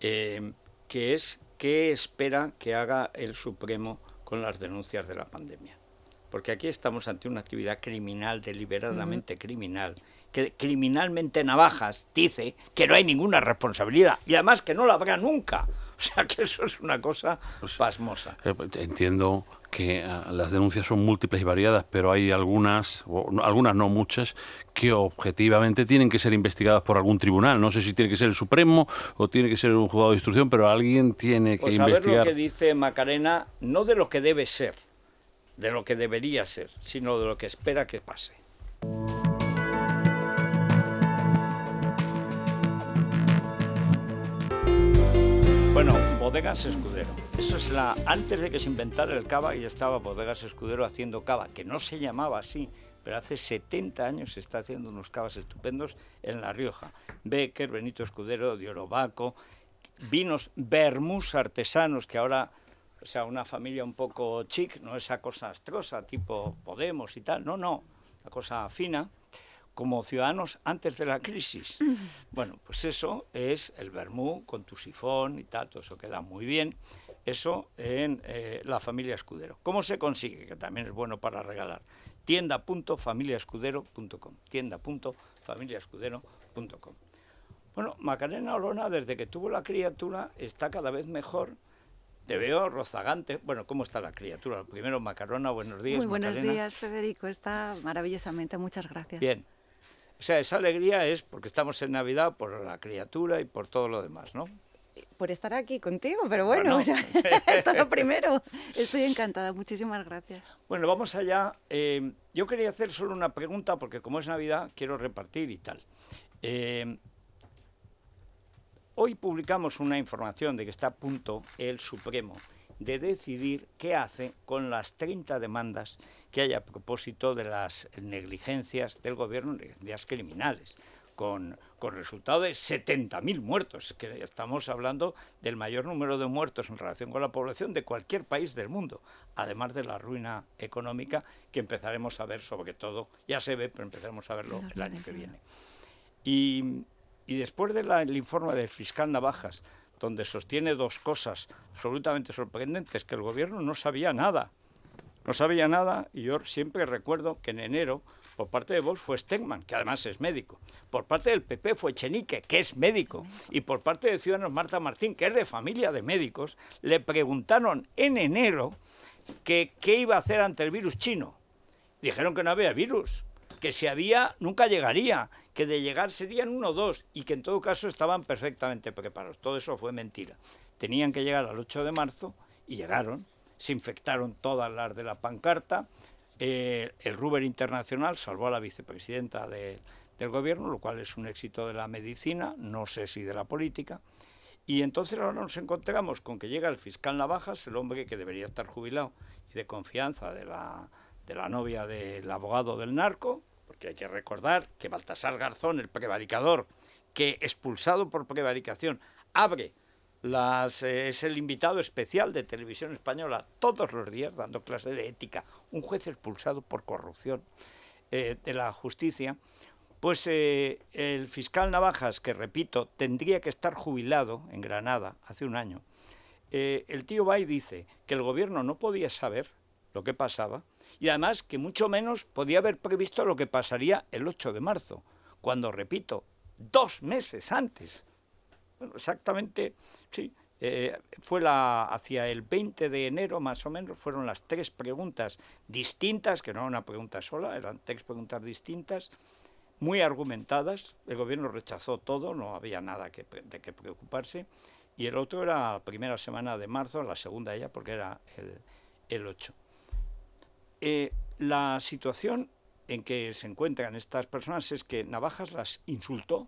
eh, que es qué espera que haga el Supremo con las denuncias de la pandemia. Porque aquí estamos ante una actividad criminal, deliberadamente criminal, que criminalmente Navajas dice que no hay ninguna responsabilidad y además que no la habrá nunca. O sea que eso es una cosa pues, pasmosa. Eh, entiendo que eh, las denuncias son múltiples y variadas, pero hay algunas, o algunas no muchas, que objetivamente tienen que ser investigadas por algún tribunal. No sé si tiene que ser el Supremo o tiene que ser un juzgado de instrucción, pero alguien tiene que pues, investigar. Pues lo que dice Macarena, no de lo que debe ser, de lo que debería ser, sino de lo que espera que pase. Bueno, Bodegas Escudero. Eso es la... Antes de que se inventara el cava, ya estaba Bodegas Escudero haciendo cava, que no se llamaba así, pero hace 70 años se está haciendo unos cavas estupendos en La Rioja. Becker, Benito Escudero, Diorobaco, vinos vermús artesanos que ahora, o sea, una familia un poco chic, no esa cosa astrosa, tipo Podemos y tal, no, no, la cosa fina como ciudadanos antes de la crisis. Bueno, pues eso es el vermú con tu sifón y tal, todo eso queda muy bien. Eso en eh, la familia Escudero. ¿Cómo se consigue? Que también es bueno para regalar. tienda.familiaescudero.com tienda.familiaescudero.com Bueno, Macarena Olona, desde que tuvo la criatura, está cada vez mejor. Te veo rozagante. Bueno, ¿cómo está la criatura? Primero, Macarona, buenos días. Muy buenos días, Federico. Está maravillosamente. Muchas gracias. Bien. O sea, esa alegría es porque estamos en Navidad por la criatura y por todo lo demás, ¿no? Por estar aquí contigo, pero bueno, esto es lo primero. Estoy encantada, muchísimas gracias. Bueno, vamos allá. Eh, yo quería hacer solo una pregunta, porque como es Navidad, quiero repartir y tal. Eh, hoy publicamos una información de que está a punto el Supremo de decidir qué hace con las 30 demandas que hay a propósito de las negligencias del gobierno, negligencias criminales, con, resultado de 70.000 muertos, que estamos hablando del mayor número de muertos en relación con la población de cualquier país del mundo, además de la ruina económica que empezaremos a ver sobre todo, ya se ve, pero empezaremos a verlo el año que viene. Y, después del informe del fiscal Navajas, donde sostiene dos cosas absolutamente sorprendentes, que el gobierno no sabía nada. No sabía nada y yo siempre recuerdo que en enero por parte de Vox fue Stegman, que además es médico. Por parte del PP fue Chenique, que es médico. Y por parte de Ciudadanos Marta Martín, que es de familia de médicos, le preguntaron en enero que qué iba a hacer ante el virus chino. Dijeron que no había virus que si había nunca llegaría, que de llegar serían uno o dos y que en todo caso estaban perfectamente preparados. Todo eso fue mentira. Tenían que llegar al 8 de marzo y llegaron. Se infectaron todas las de la pancarta. Eh, el Ruber Internacional salvó a la vicepresidenta del gobierno, lo cual es un éxito de la medicina, no sé si de la política. Y entonces ahora nos encontramos con que llega el fiscal Navajas, el hombre que debería estar jubilado y de confianza de la, de la novia del abogado del narco, porque hay que recordar que Baltasar Garzón, el prevaricador, que expulsado por prevaricación, abre las, eh, es el invitado especial de televisión española todos los días dando clase de ética, un juez expulsado por corrupción eh, de la justicia, pues eh, el fiscal Navajas, que repito, tendría que estar jubilado en Granada hace un año, el tío Bay dice que el gobierno no podía saber lo que pasaba y además que mucho menos podía haber previsto lo que pasaría el 8 de marzo, cuando, repito, dos meses antes, bueno, exactamente, sí, eh, fue la, hacia el 20 de enero más o menos, fueron las tres preguntas distintas, que no era una pregunta sola, eran tres preguntas distintas, muy argumentadas, el gobierno rechazó todo, no había nada de qué preocuparse, y el otro era la primera semana de marzo, la segunda ya, porque era el, el 8. Eh, la situación en que se encuentran estas personas es que Navajas las insultó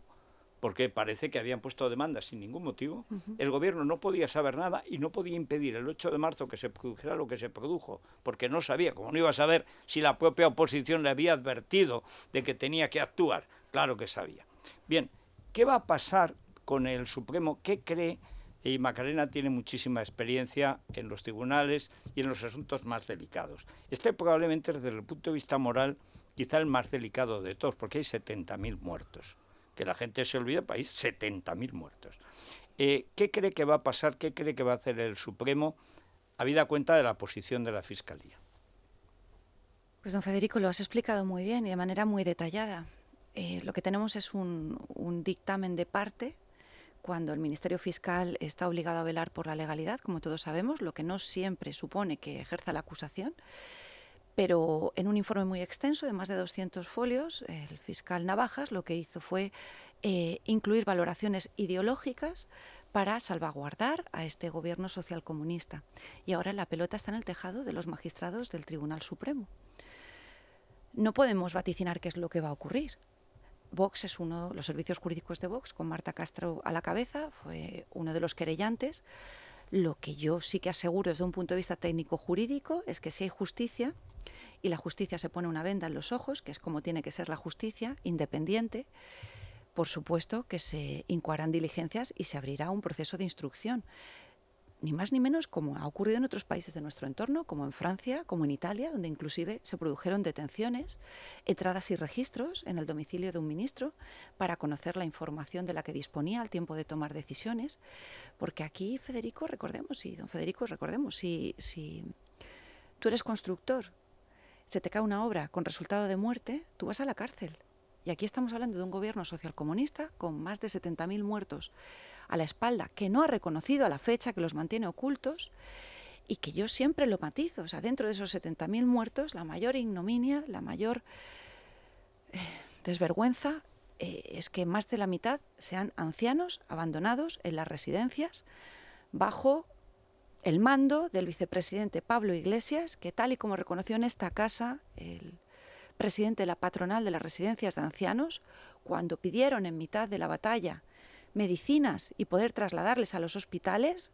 porque parece que habían puesto demanda sin ningún motivo. El gobierno no podía saber nada y no podía impedir el 8 de marzo que se produjera lo que se produjo, porque no sabía, como no iba a saber si la propia oposición le había advertido de que tenía que actuar. Claro que sabía. Bien, ¿qué va a pasar con el Supremo? ¿Qué cree y Macarena tiene muchísima experiencia en los tribunales y en los asuntos más delicados. Este probablemente desde el punto de vista moral quizá el más delicado de todos, porque hay 70.000 muertos. Que la gente se olvida, pero hay 70.000 muertos. Eh, ¿Qué cree que va a pasar? ¿Qué cree que va a hacer el Supremo? a vida cuenta de la posición de la Fiscalía. Pues don Federico, lo has explicado muy bien y de manera muy detallada. Eh, lo que tenemos es un dictamen de parte cuando el Ministerio Fiscal está obligado a velar por la legalidad, como todos sabemos, lo que no siempre supone que ejerza la acusación. Pero en un informe muy extenso de más de 200 folios, el fiscal Navajas lo que hizo fue eh, incluir valoraciones ideológicas para salvaguardar a este gobierno socialcomunista. Y ahora la pelota está en el tejado de los magistrados del Tribunal Supremo. No podemos vaticinar qué es lo que va a ocurrir, Vox es uno, de los servicios jurídicos de Vox, con Marta Castro a la cabeza, fue uno de los querellantes. Lo que yo sí que aseguro desde un punto de vista técnico-jurídico es que si hay justicia y la justicia se pone una venda en los ojos, que es como tiene que ser la justicia, independiente, por supuesto que se incoarán diligencias y se abrirá un proceso de instrucción ni más ni menos como ha ocurrido en otros países de nuestro entorno, como en Francia, como en Italia, donde inclusive se produjeron detenciones, entradas y registros en el domicilio de un ministro para conocer la información de la que disponía al tiempo de tomar decisiones, porque aquí Federico, recordemos, y don Federico, recordemos, si, si tú eres constructor, se te cae una obra con resultado de muerte, tú vas a la cárcel. Y aquí estamos hablando de un gobierno socialcomunista con más de 70.000 muertos a la espalda, que no ha reconocido a la fecha, que los mantiene ocultos y que yo siempre lo matizo. O sea, dentro de esos 70.000 muertos, la mayor ignominia, la mayor eh, desvergüenza eh, es que más de la mitad sean ancianos abandonados en las residencias bajo el mando del vicepresidente Pablo Iglesias, que tal y como reconoció en esta casa el presidente de la patronal de las residencias de ancianos, cuando pidieron en mitad de la batalla medicinas y poder trasladarles a los hospitales,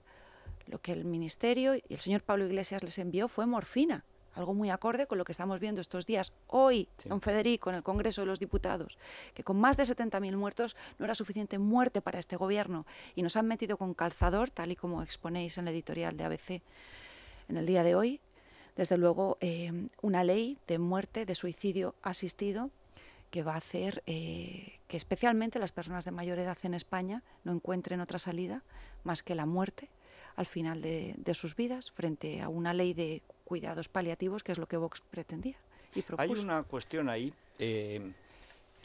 lo que el Ministerio y el señor Pablo Iglesias les envió fue morfina, algo muy acorde con lo que estamos viendo estos días hoy con don Federico en el Congreso de los Diputados, que con más de 70.000 muertos no era suficiente muerte para este gobierno y nos han metido con calzador, tal y como exponéis en la editorial de ABC. En el día de hoy, desde luego, eh, una ley de muerte, de suicidio asistido, que va a hacer eh, que especialmente las personas de mayor edad en España no encuentren otra salida más que la muerte al final de, sus vidas frente a una ley de cuidados paliativos, que es lo que Vox pretendía y propuso. Hay una cuestión ahí, eh,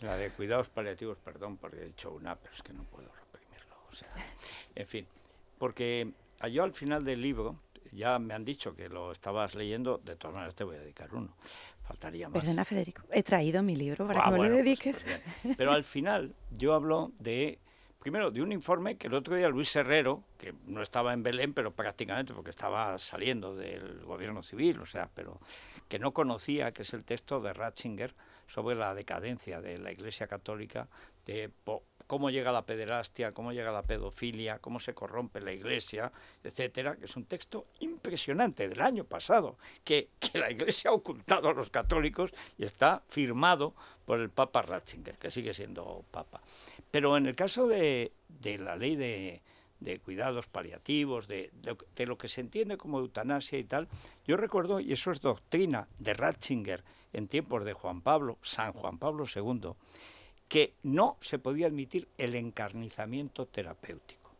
la de cuidados paliativos, perdón, porque he dicho una, pero es que no puedo reprimirlo. en fin, porque yo al final del libro ya me han dicho que lo estabas leyendo, de todas maneras te voy a dedicar uno. Faltaría más. Perdona, Federico, he traído mi libro para ah, que me lo pues, dediques. Pues pero al final yo hablo de primero de un informe que el otro día Luis Herrero, que no estaba en Belén, pero prácticamente porque estaba saliendo del gobierno civil, o sea, pero que no conocía, que es el texto de Ratzinger sobre la decadencia de la Iglesia Católica de cómo llega la pederastia, cómo llega la pedofilia, cómo se corrompe la iglesia, etcétera, que es un texto impresionante del año pasado, que, la iglesia ha ocultado a los católicos y está firmado por el Papa Ratzinger, que sigue siendo Papa. Pero en el caso de, la ley de, cuidados paliativos, de, lo que se entiende como eutanasia y tal. Yo recuerdo, y eso es doctrina de Ratzinger en tiempos de Juan Pablo, San Juan Pablo II, que no se podía admitir el encarnizamiento terapéutico.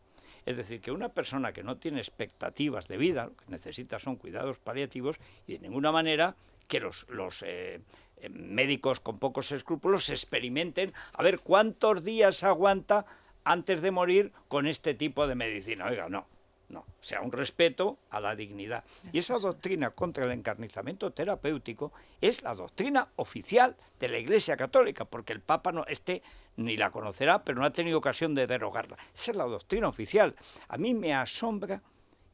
Es decir, que una persona que no tiene expectativas de vida, lo que necesita son cuidados paliativos y de ninguna manera que los, eh, eh, médicos con pocos escrúpulos experimenten a ver cuántos días aguanta antes de morir con este tipo de medicina. Oiga, no, no, sea, un respeto a la dignidad. Y esa doctrina contra el encarnizamiento terapéutico es la doctrina oficial de la Iglesia Católica, porque el Papa no esté ni la conocerá, pero no ha tenido ocasión de derogarla. Esa es la doctrina oficial. A mí me asombra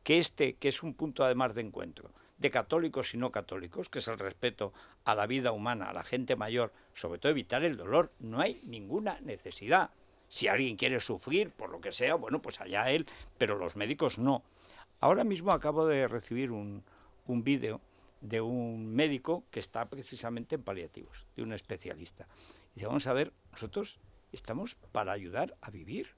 que este, que es un punto además de encuentro, de católicos y no católicos, que es el respeto a la vida humana, a la gente mayor, sobre todo evitar el dolor, no hay ninguna necesidad. Si alguien quiere sufrir, por lo que sea, bueno, pues allá él, pero los médicos no. Ahora mismo acabo de recibir un, vídeo de un médico que está precisamente en paliativos, de un especialista. Y dice, vamos a ver, nosotros estamos para ayudar a vivir,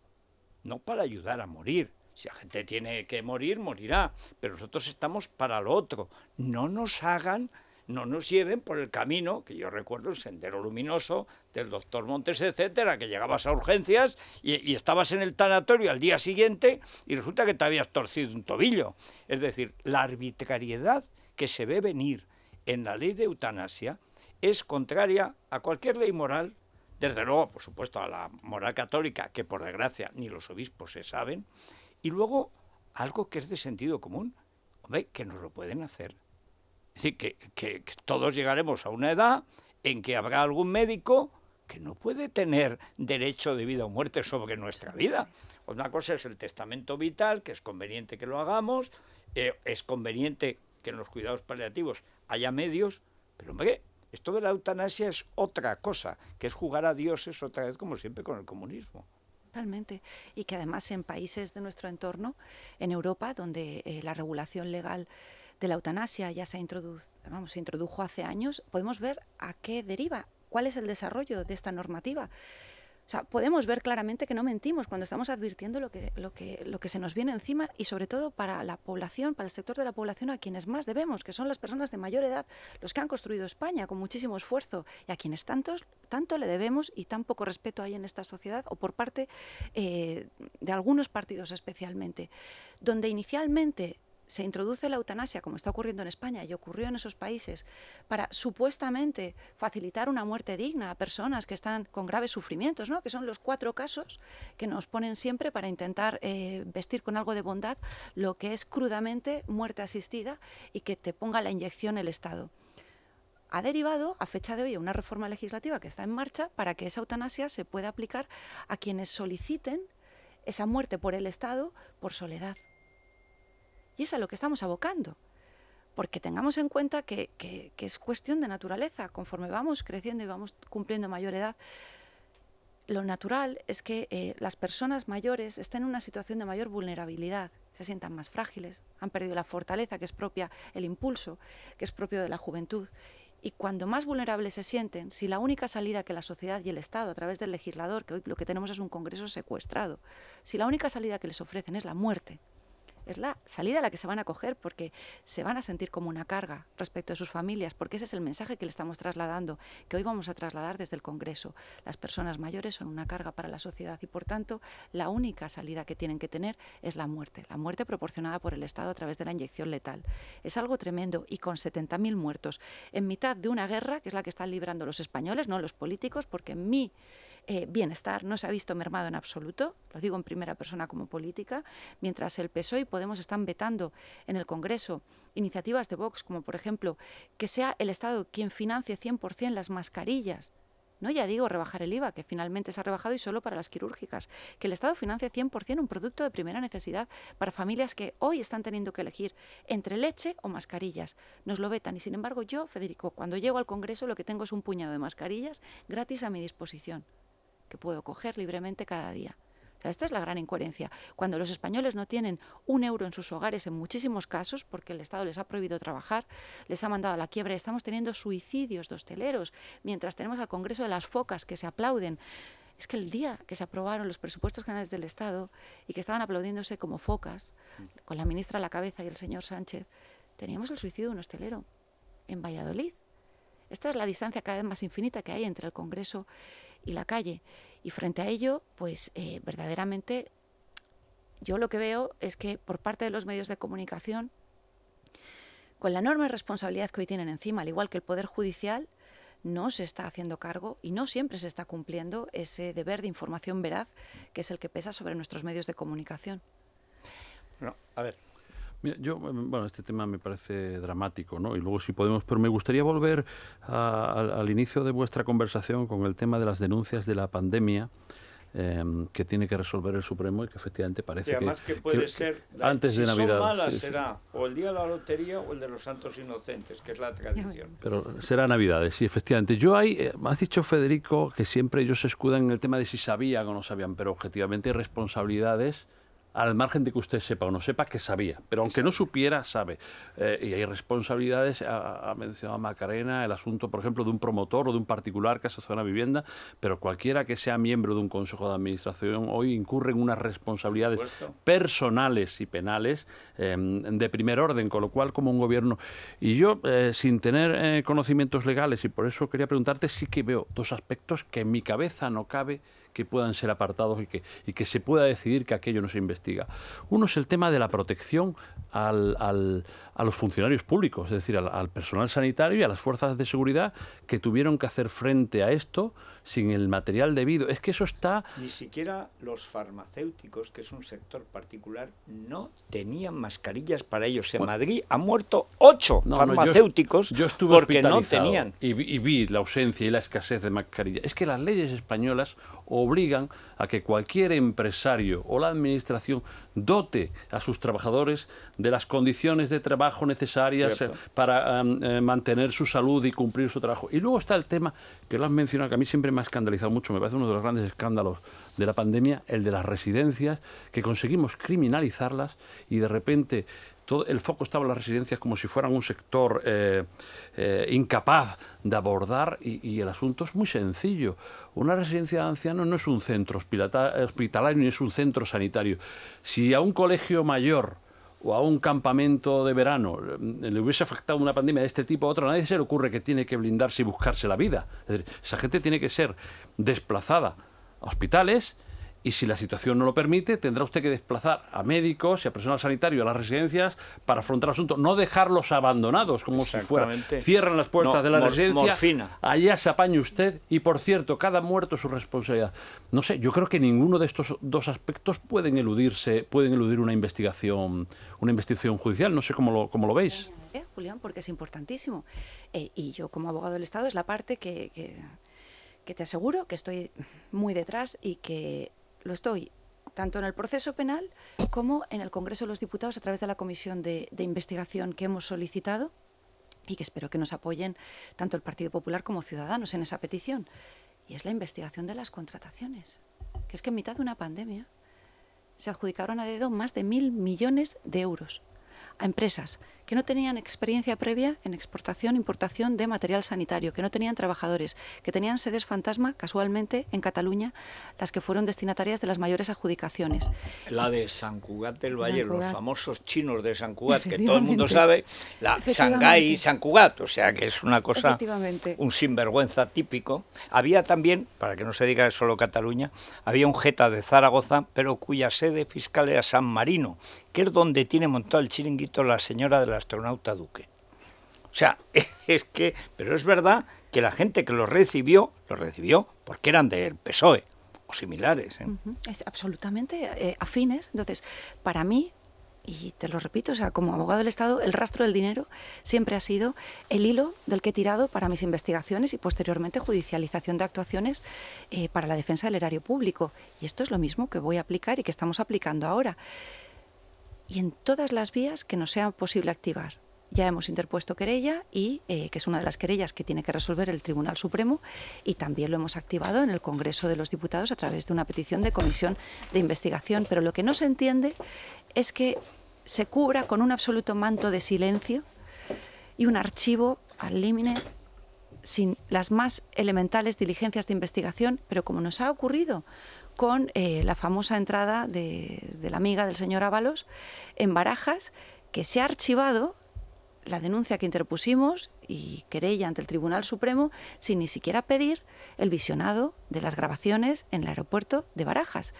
no para ayudar a morir. Si la gente tiene que morir, morirá, pero nosotros estamos para lo otro. No nos hagan no nos lleven por el camino, que yo recuerdo el sendero luminoso del doctor Montes, etcétera, que llegabas a urgencias y, estabas en el tanatorio al día siguiente y resulta que te habías torcido un tobillo. Es decir, la arbitrariedad que se ve venir en la ley de eutanasia es contraria a cualquier ley moral, desde luego, por supuesto, a la moral católica, que por desgracia ni los obispos se saben, y luego algo que es de sentido común, que nos lo pueden hacer es decir, que, todos llegaremos a una edad en que habrá algún médico que no puede tener derecho de vida o muerte sobre nuestra vida. Una cosa es el testamento vital, que es conveniente que lo hagamos, eh, es conveniente que en los cuidados paliativos haya medios, pero hombre, esto de la eutanasia es otra cosa, que es jugar a dioses otra vez como siempre con el comunismo. Totalmente. Y que además en países de nuestro entorno, en Europa, donde eh, la regulación legal de la eutanasia ya se, introdu vamos, se introdujo hace años, podemos ver a qué deriva, cuál es el desarrollo de esta normativa. O sea, podemos ver claramente que no mentimos cuando estamos advirtiendo lo que, lo, que, lo que se nos viene encima y sobre todo para la población, para el sector de la población a quienes más debemos, que son las personas de mayor edad, los que han construido España con muchísimo esfuerzo y a quienes tantos, tanto le debemos y tan poco respeto hay en esta sociedad o por parte eh, de algunos partidos especialmente, donde inicialmente se introduce la eutanasia, como está ocurriendo en España y ocurrió en esos países, para supuestamente facilitar una muerte digna a personas que están con graves sufrimientos, ¿no? que son los cuatro casos que nos ponen siempre para intentar eh, vestir con algo de bondad lo que es crudamente muerte asistida y que te ponga la inyección el Estado ha derivado a fecha de hoy una reforma legislativa que está en marcha para que esa eutanasia se pueda aplicar a quienes soliciten esa muerte por el Estado por soledad. Y es a lo que estamos abocando. Porque tengamos en cuenta que, es cuestión de naturaleza. Conforme vamos creciendo y vamos cumpliendo mayor edad, lo natural es que eh, las personas mayores estén en una situación de mayor vulnerabilidad, se sientan más frágiles, han perdido la fortaleza que es propia, el impulso que es propio de la juventud. Y cuando más vulnerables se sienten, si la única salida que la sociedad y el Estado, a través del legislador, que hoy lo que tenemos es un Congreso secuestrado, si la única salida que les ofrecen es la muerte, es la salida a la que se van a coger porque se van a sentir como una carga respecto de sus familias, porque ese es el mensaje que le estamos trasladando, que hoy vamos a trasladar desde el Congreso. Las personas mayores son una carga para la sociedad y, por tanto, la única salida que tienen que tener es la muerte, la muerte proporcionada por el Estado a través de la inyección letal. Es algo tremendo y con 70.000 muertos en mitad de una guerra, que es la que están librando los españoles, no los políticos, porque en mi eh, bienestar no se ha visto mermado en absoluto, lo digo en primera persona como política, mientras el PSOE y Podemos están vetando en el Congreso iniciativas de Vox, como por ejemplo que sea el Estado quien financie 100% las mascarillas. No ya digo rebajar el IVA, que finalmente se ha rebajado y solo para las quirúrgicas, que el Estado financie 100% un producto de primera necesidad para familias que hoy están teniendo que elegir entre leche o mascarillas. Nos lo vetan y sin embargo yo, Federico, cuando llego al Congreso lo que tengo es un puñado de mascarillas gratis a mi disposición que puedo coger libremente cada día. sea, esta es la gran incoherencia. Cuando los españoles no tienen un euro en sus hogares, en muchísimos casos, porque el Estado les ha prohibido trabajar, les ha mandado a la quiebra, estamos teniendo suicidios de hosteleros, mientras tenemos al Congreso de las Focas que se aplauden. Es que el día que se aprobaron los presupuestos generales del Estado y que estaban aplaudiéndose como focas, con la ministra a la cabeza y el señor Sánchez, teníamos el suicidio de un hostelero en Valladolid. Esta es la distancia cada vez más infinita que hay entre el Congreso y la calle. Y frente a ello, pues eh, verdaderamente yo lo que veo es que por parte de los medios de comunicación, con la enorme responsabilidad que hoy tienen encima, al igual que el Poder Judicial, no se está haciendo cargo y no siempre se está cumpliendo ese deber de información veraz que es el que pesa sobre nuestros medios de comunicación. Bueno, a ver, yo, mm, bueno, este tema me parece dramático, ¿no? Y luego si podemos, pero me gustaría volver al inicio de vuestra conversación con el tema de las denuncias de la pandemia. Em, que tiene que resolver el Supremo y que efectivamente parece además que, puede ser antes de Navidad. será o el día de la lotería o el de los Santos Inocentes, que es la tradición. Pero será Navidades, sí, efectivamente. Yo hay, eh, me has dicho Federico que siempre ellos se escudan en el tema de si sabían o no sabían, pero objetivamente hay responsabilidades al margen de que usted sepa o no sepa, que sabía. Pero aunque no supiera, sabe. Eh, y hay responsabilidades, ha, mencionado Macarena, el asunto, por ejemplo, de un promotor o de un particular que hace una vivienda, pero cualquiera que sea miembro de un consejo de administración hoy incurre en unas responsabilidades personales y penales em, de primer orden, con lo cual como un gobierno... Y yo, eh, sin tener eh, conocimientos legales, y por eso quería preguntarte, sí que veo dos aspectos que en mi cabeza no cabe que puedan ser apartados y que, y que se pueda decidir que aquello no se investiga. Uno es el tema de la protección al, a los funcionarios públicos, es decir, al, personal sanitario y a las fuerzas de seguridad que tuvieron que hacer frente a esto sin el material debido. Es que eso está... Ni siquiera los farmacéuticos, que es un sector particular, no tenían mascarillas para ellos. En Madrid han muerto ocho farmacéuticos porque no tenían. y vi la ausencia y la escasez de mascarillas. Es que las leyes españolas obligan a que cualquier empresario o la administración dote a sus trabajadores de las condiciones de trabajo necesarias eh, para eh, mantener su salud y cumplir su trabajo. Y luego está el tema que lo has mencionado, que a mí siempre me ha escandalizado mucho, me parece uno de los grandes escándalos de la pandemia, el de las residencias, que conseguimos criminalizarlas y de repente el foco estaba en las residencias como si fueran un sector eh, eh, incapaz de abordar y, el asunto es muy sencillo. Una residencia de ancianos no es un centro hospitalario ni es un centro sanitario. Si a un colegio mayor o a un campamento de verano eh, le hubiese afectado una pandemia de este tipo a otro, nadie se le ocurre que tiene que blindarse y buscarse la vida. Es decir, esa gente tiene que ser desplazada a hospitales y si la situación no lo permite, tendrá usted que desplazar a médicos y a personal sanitario a las residencias para afrontar el asunto, no dejarlos abandonados como si fuera. Cierran las puertas de la residencia, allá se apaña usted y por cierto, cada muerto su responsabilidad. No sé, yo creo que ninguno de estos dos aspectos pueden eludirse, pueden eludir una investigación, una investigación judicial, no sé cómo lo, cómo lo veis. Julián, porque es importantísimo. Eh, y yo como abogado del Estado es la parte que te aseguro que estoy muy detrás y que lo estoy tanto en el proceso penal como en el Congreso de los Diputados a través de la comisión de, investigación que hemos solicitado y que espero que nos apoyen tanto el Partido Popular como Ciudadanos en esa petición. Y es la investigación de las contrataciones, que es que en mitad de una pandemia se adjudicaron a dedo más de mil millones de euros a empresas que no tenían experiencia previa en exportación, e importación de material sanitario, que no tenían trabajadores, que tenían sedes fantasma, casualmente, en Cataluña, las que fueron destinatarias de las mayores adjudicaciones. La de San Cugat del Valle, los famosos chinos de San Cugat, que todo el mundo sabe, la Shanghai y San Cugat, o sea que es una cosa, un sinvergüenza típico. Había también, para que no se diga solo Cataluña, había un Jeta de Zaragoza, pero cuya sede fiscal era San Marino, que es donde tiene montado el chiringuito la señora de la astronauta Duque. O sea, es que, pero es verdad que la gente que lo recibió, lo recibió porque eran del PSOE o similares. ¿eh? Es absolutamente eh, afines. Entonces, para mí, y te lo repito, o sea, como abogado del Estado, el rastro del dinero siempre ha sido el hilo del que he tirado para mis investigaciones y posteriormente judicialización de actuaciones eh, para la defensa del erario público. Y esto es lo mismo que voy a aplicar y que estamos aplicando ahora y en todas las vías que nos sea posible activar. Ya hemos interpuesto querella y eh, que es una de las querellas que tiene que resolver el Tribunal Supremo y también lo hemos activado en el Congreso de los Diputados a través de una petición de comisión de investigación. Pero lo que no se entiende es que se cubra con un absoluto manto de silencio y un archivo al límite sin las más elementales diligencias de investigación, pero como nos ha ocurrido con eh, la famosa entrada de, de la amiga del señor Ábalos en Barajas, que se ha archivado la denuncia que interpusimos y querella ante el Tribunal Supremo sin ni siquiera pedir el visionado de las grabaciones en el aeropuerto de Barajas.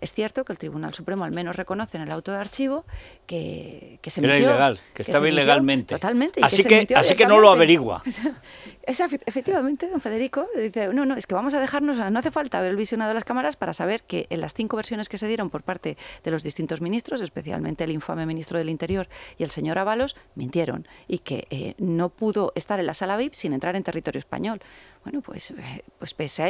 Es cierto que el Tribunal Supremo al menos reconoce en el auto de archivo que, que se Era ilegal, que, estaba ilegalmente. Totalmente. así que, así que no lo averigua. efectivamente, don Federico dice, no, no, es que vamos a dejarnos, no hace falta haber visionado las cámaras para saber que en las cinco versiones que se dieron por parte de los distintos ministros, especialmente el infame ministro del Interior y el señor Avalos, mintieron y que eh, no pudo estar en la sala VIP sin entrar en territorio español. Bueno, pues, eh, pues pese,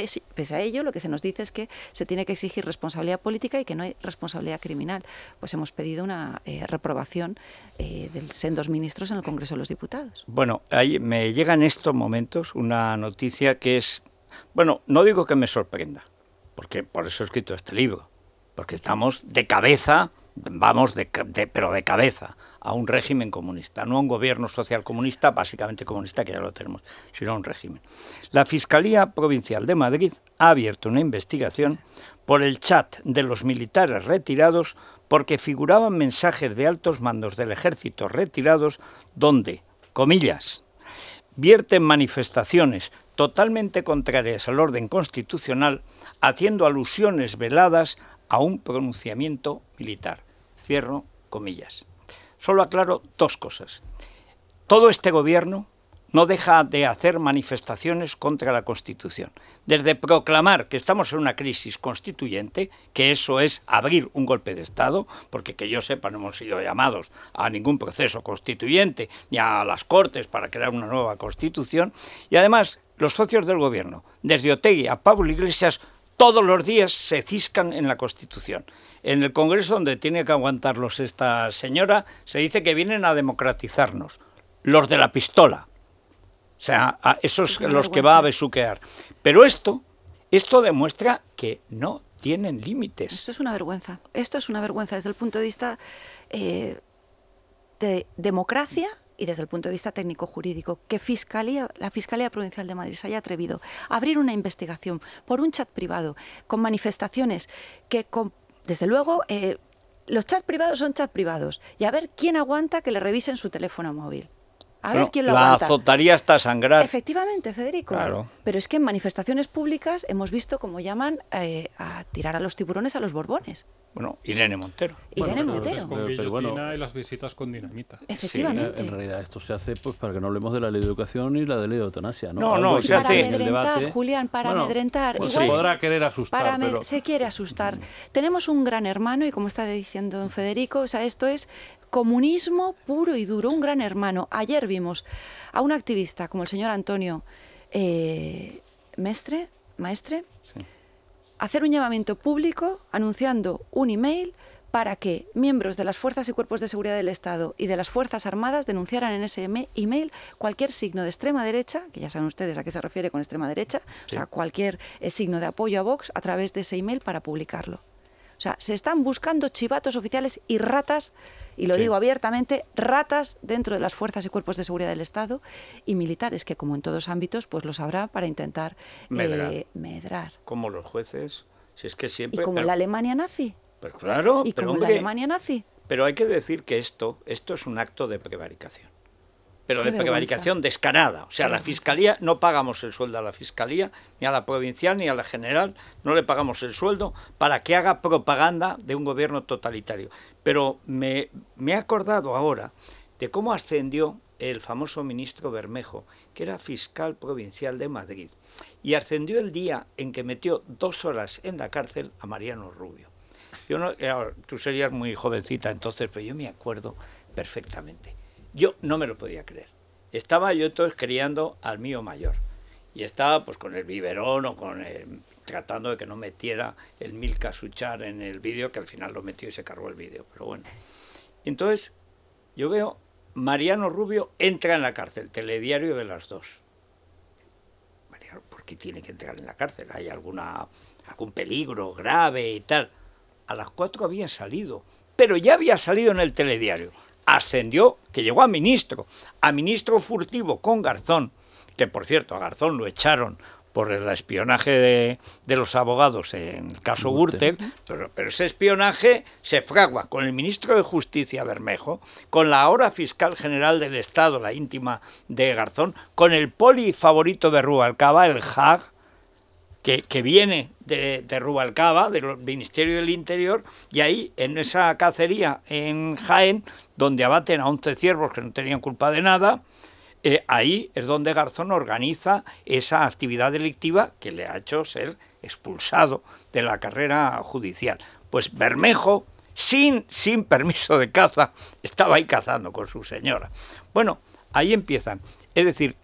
a ello, lo que se nos dice es que se tiene que exigir responsabilidad política y que no hay responsabilidad criminal. Pues hemos pedido una eh, reprobación eh, de sendos ministros en el Congreso de los Diputados. Bueno, ahí me llega en estos momentos una noticia que es, bueno, no digo que me sorprenda, porque por eso he escrito este libro, porque estamos de cabeza vamos, pero de cabeza, a un régimen comunista, no a un gobierno social comunista, básicamente comunista, que ya lo tenemos, sino a un régimen. La Fiscalía Provincial de Madrid ha abierto una investigación por el chat de los militares retirados porque figuraban mensajes de altos mandos del ejército retirados donde, comillas, vierten manifestaciones totalmente contrarias al orden constitucional, haciendo alusiones veladas a un pronunciamiento ...militar. Cierro comillas. Solo aclaro dos cosas. Todo este gobierno no deja de hacer manifestaciones contra la Constitución. Desde proclamar que estamos en una crisis constituyente, que eso es abrir un golpe de Estado, porque que yo sepa no hemos sido llamados a ningún proceso constituyente ni a las Cortes para crear una nueva Constitución, y además los socios del Gobierno, desde Otegui a Pablo Iglesias, todos los días se ciscan en la Constitución en el Congreso donde tiene que aguantarlos esta señora, se dice que vienen a democratizarnos, los de la pistola. O sea, a esos los que va a besuquear. Pero esto, esto demuestra que no tienen límites. Esto es una vergüenza. Esto es una vergüenza desde el punto de vista eh, de democracia y desde el punto de vista técnico-jurídico, que Fiscalía, la Fiscalía Provincial de Madrid se haya atrevido a abrir una investigación por un chat privado con manifestaciones que, con, desde luego, eh, los chats privados son chats privados. Y a ver quién aguanta que le revisen su teléfono móvil. A ver quién lo la aguanta. La azotaría está sangrar. Efectivamente, Federico. Claro. Pero es que en manifestaciones públicas hemos visto cómo llaman eh, a tirar a los tiburones a los borbones. Bueno, Irene Montero. Irene Montero. Con pero, y las visitas con dinamita. Efectivamente. en realidad esto se hace pues para que no hablemos de la ley de educación y la de ley de eutanasia. No, no, no, se hace. Para amedrentar, Julián, para amedrentar. Pues se podrá querer asustar. Se quiere asustar. Mm. Tenemos un gran hermano y como está diciendo Federico, o sea, esto es comunismo puro y duro, un gran hermano. Ayer vimos a un activista como el señor Antonio eh, Maestre, hacer un llamamiento público anunciando un email para que miembros de las fuerzas y cuerpos de seguridad del Estado y de las Fuerzas Armadas denunciaran en ese email cualquier signo de extrema derecha, que ya saben ustedes a qué se refiere con extrema derecha, o sea, cualquier eh, signo de apoyo a Vox a través de ese email para publicarlo. O sea, se están buscando chivatos oficiales y ratas y lo digo abiertamente, ratas dentro de las fuerzas y cuerpos de seguridad del Estado y militares, que como en todos ámbitos, pues los habrá para intentar eh, medrar. Como los jueces, si es que siempre... Y como la Alemania nazi. Pero claro, y pero como la Alemania nazi. Pero hay que decir que esto, esto es un acto de prevaricación. Pero de prevaricación descarada. O sea, la fiscalía, no pagamos el sueldo a la fiscalía, ni a la provincial, ni a la general, no le pagamos el sueldo para que haga propaganda de un gobierno totalitario. Pero me, he acordado ahora de cómo ascendió el famoso ministro Bermejo, que era fiscal provincial de Madrid, y ascendió el día en que metió dos horas en la cárcel a Mariano Rubio. Yo no, eh, tú serías muy jovencita entonces, pero yo me acuerdo perfectamente. Yo no me lo podía creer. Estaba yo entonces criando al mío mayor. Y estaba pues con el biberón o con el tratando de que no metiera el mil casuchar en el vídeo, que al final lo metió y se cargó el vídeo, pero bueno. Entonces, yo veo, Mariano Rubio entra en la cárcel, telediario de las dos. Mariano, ¿por qué tiene que entrar en la cárcel? ¿Hay alguna, algún peligro grave y tal? A las cuatro había salido, pero ya había salido en el telediario. Ascendió, que llegó a ministro, a ministro furtivo con Garzón, que por cierto a Garzón lo echaron por el espionaje de, los abogados en el caso Gürtel, pero, ese espionaje se fragua con el ministro de Justicia Bermejo, con la ahora fiscal general del Estado, la íntima de Garzón, con el poli favorito de Rubalcaba, el HAG que, viene de, de Rubalcaba, del Ministerio del Interior, y ahí, en esa cacería en Jaén, donde abaten a 11 ciervos que no tenían culpa de nada, eh, ahí es donde Garzón organiza esa actividad delictiva que le ha hecho ser expulsado de la carrera judicial. Pues Bermejo, sin, sin permiso de caza, estaba ahí cazando con su señora. Bueno, ahí empiezan. Es decir,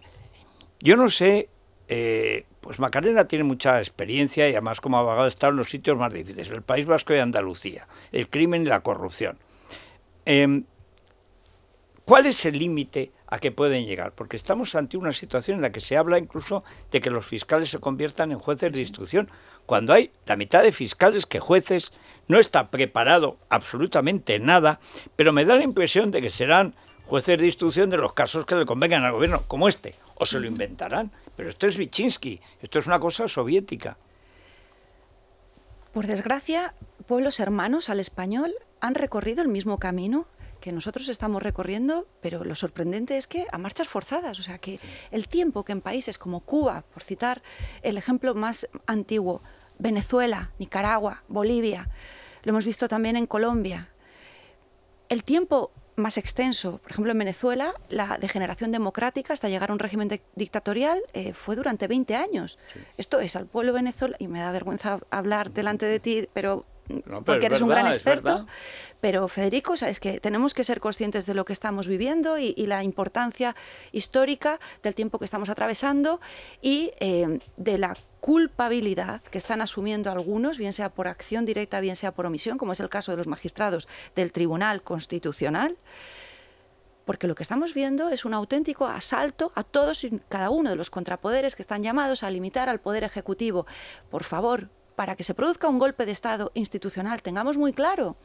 yo no sé, eh, pues Macarena tiene mucha experiencia y además como abogado está en los sitios más difíciles, el País Vasco y Andalucía, el crimen y la corrupción. Em, ¿Cuál es el límite a que pueden llegar? Porque estamos ante una situación en la que se habla incluso de que los fiscales se conviertan en jueces de instrucción, cuando hay la mitad de fiscales que jueces, no está preparado absolutamente nada, pero me da la impresión de que serán jueces de instrucción de los casos que le convengan al gobierno, como este, o se lo inventarán. Pero esto es Vichinsky, esto es una cosa soviética. Por desgracia, pueblos hermanos al español han recorrido el mismo camino que nosotros estamos recorriendo, pero lo sorprendente es que a marchas forzadas, o sea que el tiempo que en países como Cuba, por citar el ejemplo más antiguo, Venezuela, Nicaragua, Bolivia, lo hemos visto también en Colombia, el tiempo más extenso, por ejemplo en Venezuela, la degeneración democrática hasta llegar a un régimen dictatorial eh, fue durante 20 años. Esto es al pueblo venezolano, y me da vergüenza hablar delante de ti, pero porque eres un gran experto. Pero Federico, es que tenemos que ser conscientes de lo que estamos viviendo y, la importancia histórica del tiempo que estamos atravesando y eh, de la culpabilidad que están asumiendo algunos, bien sea por acción directa, bien sea por omisión, como es el caso de los magistrados del Tribunal Constitucional porque lo que estamos viendo es un auténtico asalto a todos y cada uno de los contrapoderes que están llamados a limitar al poder ejecutivo. Por favor, para que se produzca un golpe de Estado institucional tengamos muy claro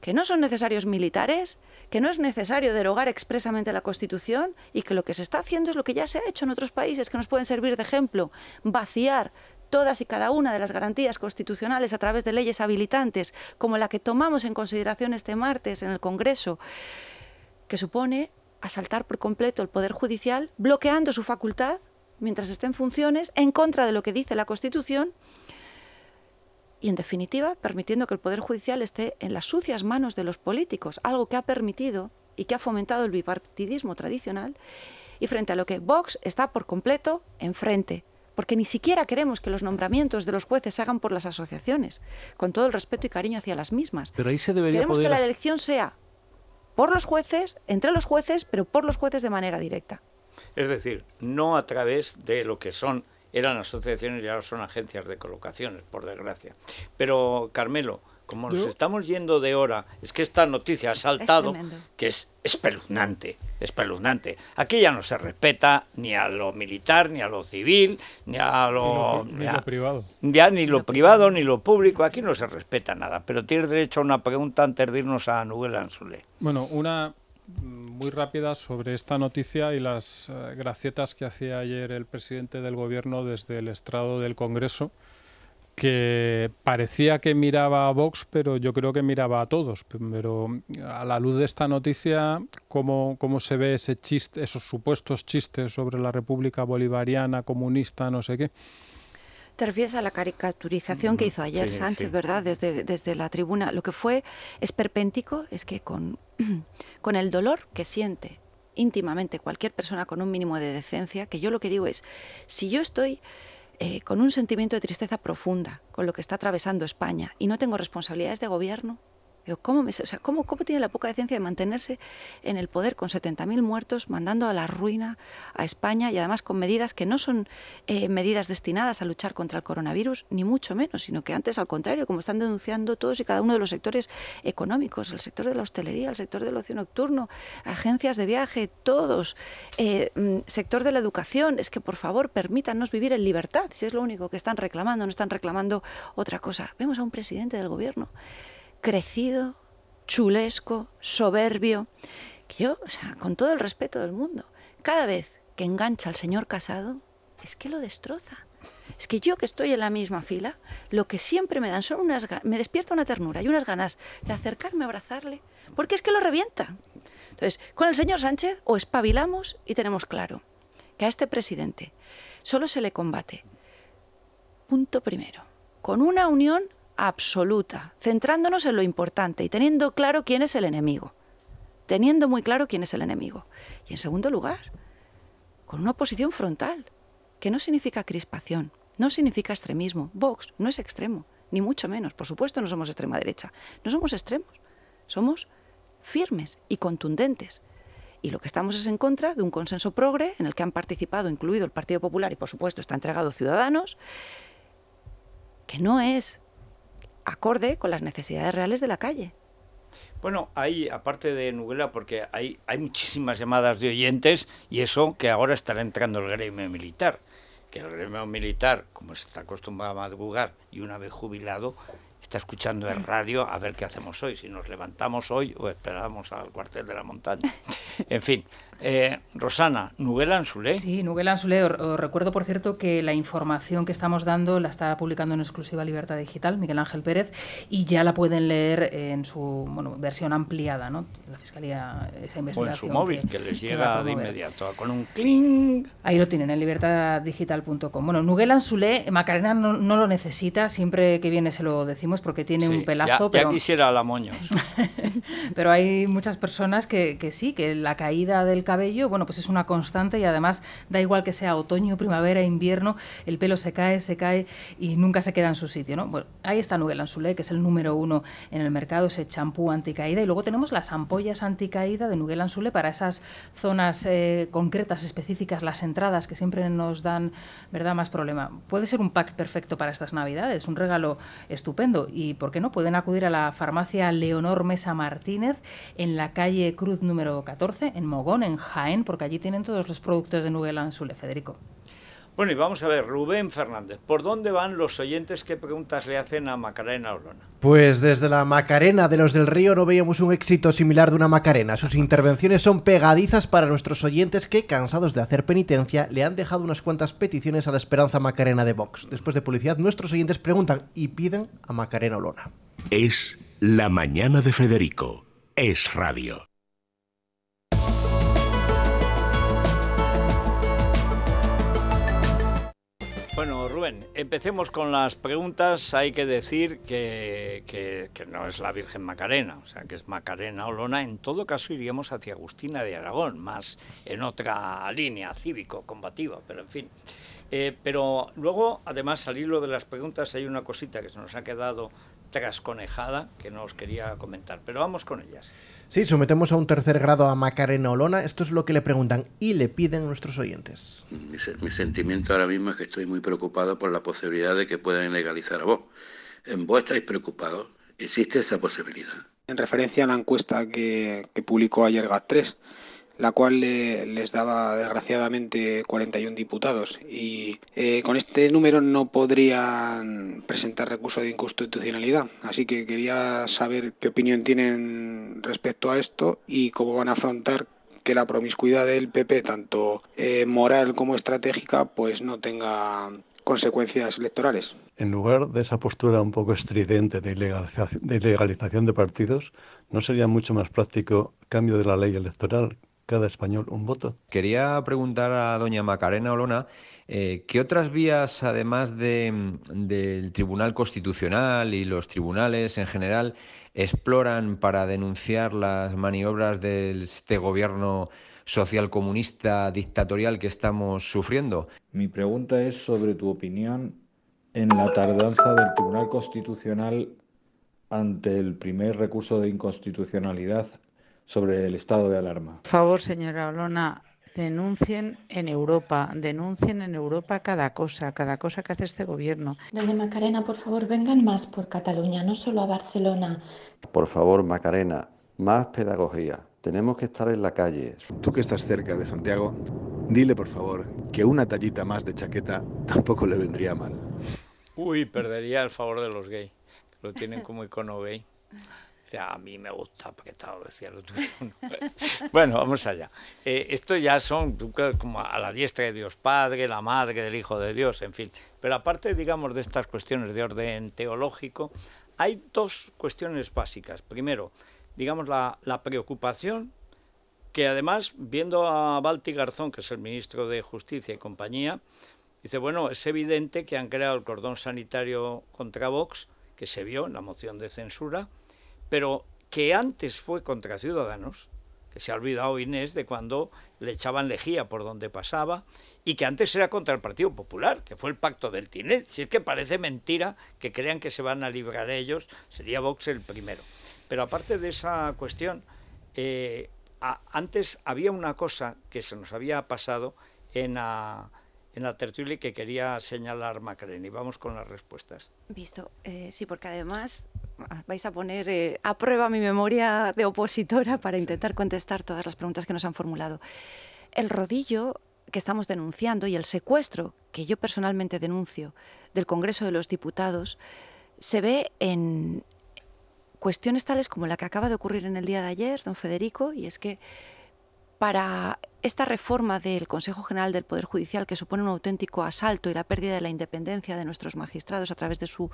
que no son necesarios militares, que no es necesario derogar expresamente la Constitución y que lo que se está haciendo es lo que ya se ha hecho en otros países que nos pueden servir de ejemplo, vaciar todas y cada una de las garantías constitucionales a través de leyes habilitantes, como la que tomamos en consideración este martes en el Congreso, que supone asaltar por completo el Poder Judicial, bloqueando su facultad mientras esté en funciones, en contra de lo que dice la Constitución, y, en definitiva, permitiendo que el Poder Judicial esté en las sucias manos de los políticos, algo que ha permitido y que ha fomentado el bipartidismo tradicional, y frente a lo que Vox está por completo enfrente, porque ni siquiera queremos que los nombramientos de los jueces se hagan por las asociaciones, con todo el respeto y cariño hacia las mismas. Pero ahí se debería Queremos que la elección sea por los jueces, entre los jueces, pero por los jueces de manera directa. Es decir, no a través de lo que son eran asociaciones y ahora son agencias de colocaciones, por desgracia. Pero, Carmelo, como nos estamos yendo de hora, es que esta noticia ha saltado, que es espeluznante, espeluznante. Aquí ya no se respeta ni a lo militar, ni a lo civil, ni a lo, ni lo, a, lo privado. Ya ni lo privado, ni lo público, aquí no se respeta nada. Pero tienes derecho a una pregunta antes de irnos a Nubel Anzulé. Bueno, una muy rápida sobre esta noticia y las eh, gracietas que hacía ayer el presidente del gobierno desde el estrado del Congreso, que parecía que miraba a Vox, pero yo creo que miraba a todos. Pero a la luz de esta noticia, ¿cómo, cómo se ve ese chiste, esos supuestos chistes sobre la República Bolivariana, comunista, no sé qué? Te a la caricaturización que hizo ayer Sánchez, ¿verdad? Desde, desde la tribuna. Lo que fue esperpéntico es que con, con el dolor que siente íntimamente cualquier persona con un mínimo de decencia, que yo lo que digo es, si yo estoy eh, con un sentimiento de tristeza profunda con lo que está atravesando España y no tengo responsabilidades de gobierno, ¿cómo, tiene la poca decencia de mantenerse en el poder con 70.000 muertos, mandando a la ruina a España y además con medidas que no son eh, medidas destinadas a luchar contra el coronavirus, ni mucho menos, sino que antes, al contrario, como están denunciando todos y cada uno de los sectores económicos, el sector de la hostelería, el sector del ocio nocturno, agencias de viaje, todos, eh, mm, sector de la educación, es que por favor permítanos vivir en libertad, si es lo único que están reclamando, no están reclamando otra cosa. Vemos a un presidente del gobierno crecido, chulesco, soberbio, que yo, sea, con todo el respeto del mundo, cada vez que engancha al señor casado, es que lo destroza. Es que yo que estoy en la misma fila, lo que siempre me dan son unas me despierta una ternura y unas ganas de acercarme a abrazarle, porque es que lo revienta. Entonces, con el señor Sánchez o espabilamos y tenemos claro que a este presidente solo se le combate, punto primero, con una unión absoluta, centrándonos en lo importante y teniendo claro quién es el enemigo. Teniendo muy claro quién es el enemigo. Y en segundo lugar, con una oposición frontal, que no significa crispación, no significa extremismo. Vox no es extremo, ni mucho menos. Por supuesto, no somos extrema derecha, no somos extremos, somos firmes y contundentes. Y lo que estamos es en contra de un consenso progre en el que han participado, incluido el Partido Popular, y por supuesto está entregado Ciudadanos, que no es acorde con las necesidades reales de la calle. Bueno, hay, aparte de Nugela, porque hay, hay muchísimas llamadas de oyentes y eso que ahora estará entrando el gremio militar, que el gremio militar, como se está acostumbrado a madrugar y una vez jubilado, está escuchando el radio a ver qué hacemos hoy, si nos levantamos hoy o esperamos al cuartel de la montaña. En fin, eh, Rosana, Nuguel Anzulé. Sí, Nuguel Anzulé. Os, recuerdo, por cierto, que la información que estamos dando la está publicando en exclusiva Libertad Digital, Miguel Ángel Pérez, y ya la pueden leer en su versión ampliada, ¿no? La Fiscalía, esa investigación. O en su móvil, que, les llega de inmediato, con un cling. Ahí lo tienen, en libertaddigital.com. Bueno, Nuguel Anzulé, Macarena no, lo necesita, siempre que viene se lo decimos porque tiene un pelazo. Ya, ya pero... quisiera la Moños. pero hay muchas personas que, que sí, que la caída del cabello, bueno, pues es una constante y además da igual que sea otoño, primavera, invierno, el pelo se cae, se cae y nunca se queda en su sitio, ¿no? Bueno, ahí está Nuguel que es el número uno en el mercado, ese champú anticaída. Y luego tenemos las ampollas anticaída de Nuguel para esas zonas eh, concretas, específicas, las entradas, que siempre nos dan, ¿verdad?, más problema. Puede ser un pack perfecto para estas navidades, un regalo estupendo. Y, ¿por qué no? Pueden acudir a la farmacia Leonor Mesa Martínez en la calle Cruz número 14, en Mogón, en Jaén, porque allí tienen todos los productos de Nuguelán Sule, Federico. Bueno, y vamos a ver, Rubén Fernández, ¿por dónde van los oyentes? ¿Qué preguntas le hacen a Macarena Olona? Pues desde la Macarena de los del Río no veíamos un éxito similar de una Macarena. Sus intervenciones son pegadizas para nuestros oyentes que, cansados de hacer penitencia, le han dejado unas cuantas peticiones a la Esperanza Macarena de Vox. Después de publicidad, nuestros oyentes preguntan y piden a Macarena Olona. Es la mañana de Federico. Es radio. Bueno, Rubén, empecemos con las preguntas. Hay que decir que, no es la Virgen Macarena, o sea, que es Macarena Olona. En todo caso, iríamos hacia Agustina de Aragón, más en otra línea cívico-combativa, pero en fin. Eh, pero luego, además, al hilo de las preguntas, hay una cosita que se nos ha quedado trasconejada que no os quería comentar, pero vamos con ellas. Sí, sometemos a un tercer grado a Macarena Olona. Esto es lo que le preguntan y le piden nuestros oyentes. Mi, sentimiento ahora mismo es que estoy muy preocupado por la posibilidad de que puedan legalizar a vos. En vos estáis preocupados. Existe esa posibilidad. En referencia a la encuesta que, que publicó ayer GAT3, la cual les daba desgraciadamente 41 diputados. Y eh, con este número no podrían presentar recurso de inconstitucionalidad. Así que quería saber qué opinión tienen respecto a esto y cómo van a afrontar que la promiscuidad del PP, tanto eh, moral como estratégica, pues no tenga consecuencias electorales. En lugar de esa postura un poco estridente de ilegalización de, de partidos, ¿no sería mucho más práctico cambio de la ley electoral cada español un voto. Quería preguntar a doña Macarena Olona, eh, ¿qué otras vías, además de, mm, del Tribunal Constitucional y los tribunales en general, exploran para denunciar las maniobras de este gobierno social comunista dictatorial que estamos sufriendo? Mi pregunta es sobre tu opinión en la tardanza del Tribunal Constitucional ante el primer recurso de inconstitucionalidad sobre el estado de alarma. Por favor, señora Olona, denuncien en Europa, denuncien en Europa cada cosa, cada cosa que hace este gobierno. Doña Macarena, por favor, vengan más por Cataluña, no solo a Barcelona. Por favor, Macarena, más pedagogía. Tenemos que estar en la calle. Tú que estás cerca de Santiago, dile por favor que una tallita más de chaqueta tampoco le vendría mal. Uy, perdería el favor de los gays, lo tienen como icono gay a mí me gusta apretado, decía bueno, vamos allá. Eh, esto ya son como a la diestra de Dios Padre, la Madre del Hijo de Dios, en fin. Pero aparte, digamos, de estas cuestiones de orden teológico, hay dos cuestiones básicas. Primero, digamos, la, la preocupación que además, viendo a Balti Garzón, que es el ministro de Justicia y compañía, dice, bueno, es evidente que han creado el cordón sanitario contra Vox, que se vio en la moción de censura, pero que antes fue contra Ciudadanos, que se ha olvidado Inés de cuando le echaban lejía por donde pasaba, y que antes era contra el Partido Popular, que fue el pacto del Tinet. Si es que parece mentira que crean que se van a librar ellos, sería Vox el primero. Pero aparte de esa cuestión, eh, antes había una cosa que se nos había pasado en... la en la tertulia que quería señalar Macarena. Y vamos con las respuestas. Visto, eh, sí, porque además ah, vais a poner eh, a prueba mi memoria de opositora para intentar contestar todas las preguntas que nos han formulado. El rodillo que estamos denunciando y el secuestro que yo personalmente denuncio del Congreso de los Diputados se ve en cuestiones tales como la que acaba de ocurrir en el día de ayer, don Federico, y es que para esta reforma del Consejo General del Poder Judicial, que supone un auténtico asalto y la pérdida de la independencia de nuestros magistrados a través de su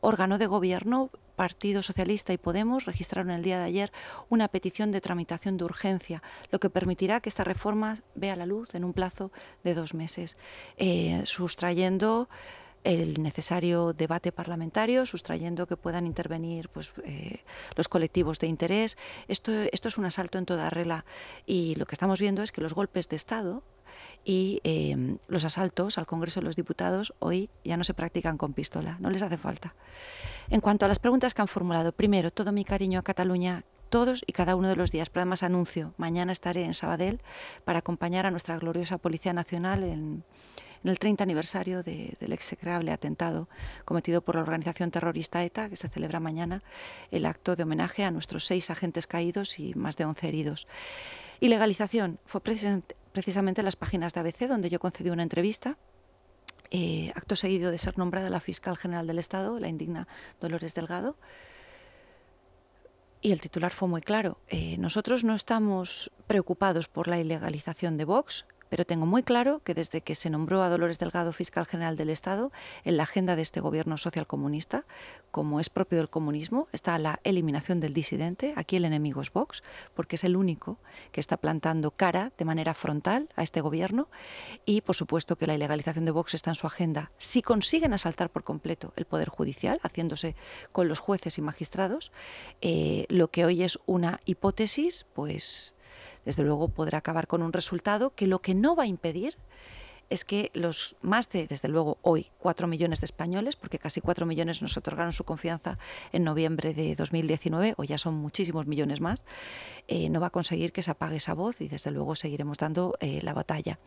órgano de gobierno, Partido Socialista y Podemos registraron el día de ayer una petición de tramitación de urgencia, lo que permitirá que esta reforma vea la luz en un plazo de dos meses, eh, sustrayendo el necesario debate parlamentario, sustrayendo que puedan intervenir pues, eh, los colectivos de interés. Esto, esto es un asalto en toda regla y lo que estamos viendo es que los golpes de Estado y em, los asaltos al Congreso de los Diputados hoy ya no se practican con pistola, no les hace falta. En cuanto a las preguntas que han formulado, primero, todo mi cariño a Cataluña, todos y cada uno de los días. Pero además anuncio, mañana estaré en Sabadell para acompañar a nuestra gloriosa Policía Nacional en, en el 30 aniversario del execrable atentado cometido por la organización terrorista ETA, que se celebra mañana, el acto de homenaje a nuestros seis agentes caídos y más de 11 heridos. Y fue precisamente en las páginas de ABC donde yo concedí una entrevista eh, acto seguido de ser nombrada la fiscal general del Estado, la indigna Dolores Delgado. Y el titular fue muy claro. Eh, nosotros no estamos preocupados por la ilegalización de Vox, pero tengo muy claro que desde que se nombró a Dolores Delgado fiscal general del Estado, en la agenda de este gobierno socialcomunista, como es propio del comunismo, está la eliminación del disidente. Aquí el enemigo es Vox, porque es el único que está plantando cara de manera frontal a este gobierno. Y por supuesto que la ilegalización de Vox está en su agenda. Si consiguen asaltar por completo el Poder Judicial, haciéndose con los jueces y magistrados, eh, lo que hoy es una hipótesis, pues desde luego podrá acabar con un resultado que lo que no va a impedir es que los más de, desde luego hoy, cuatro millones de españoles, porque casi cuatro millones nos otorgaron su confianza en noviembre de 2019, o ya son muchísimos millones más, eh, no va a conseguir que se apague esa voz y desde luego seguiremos dando eh, la batalla.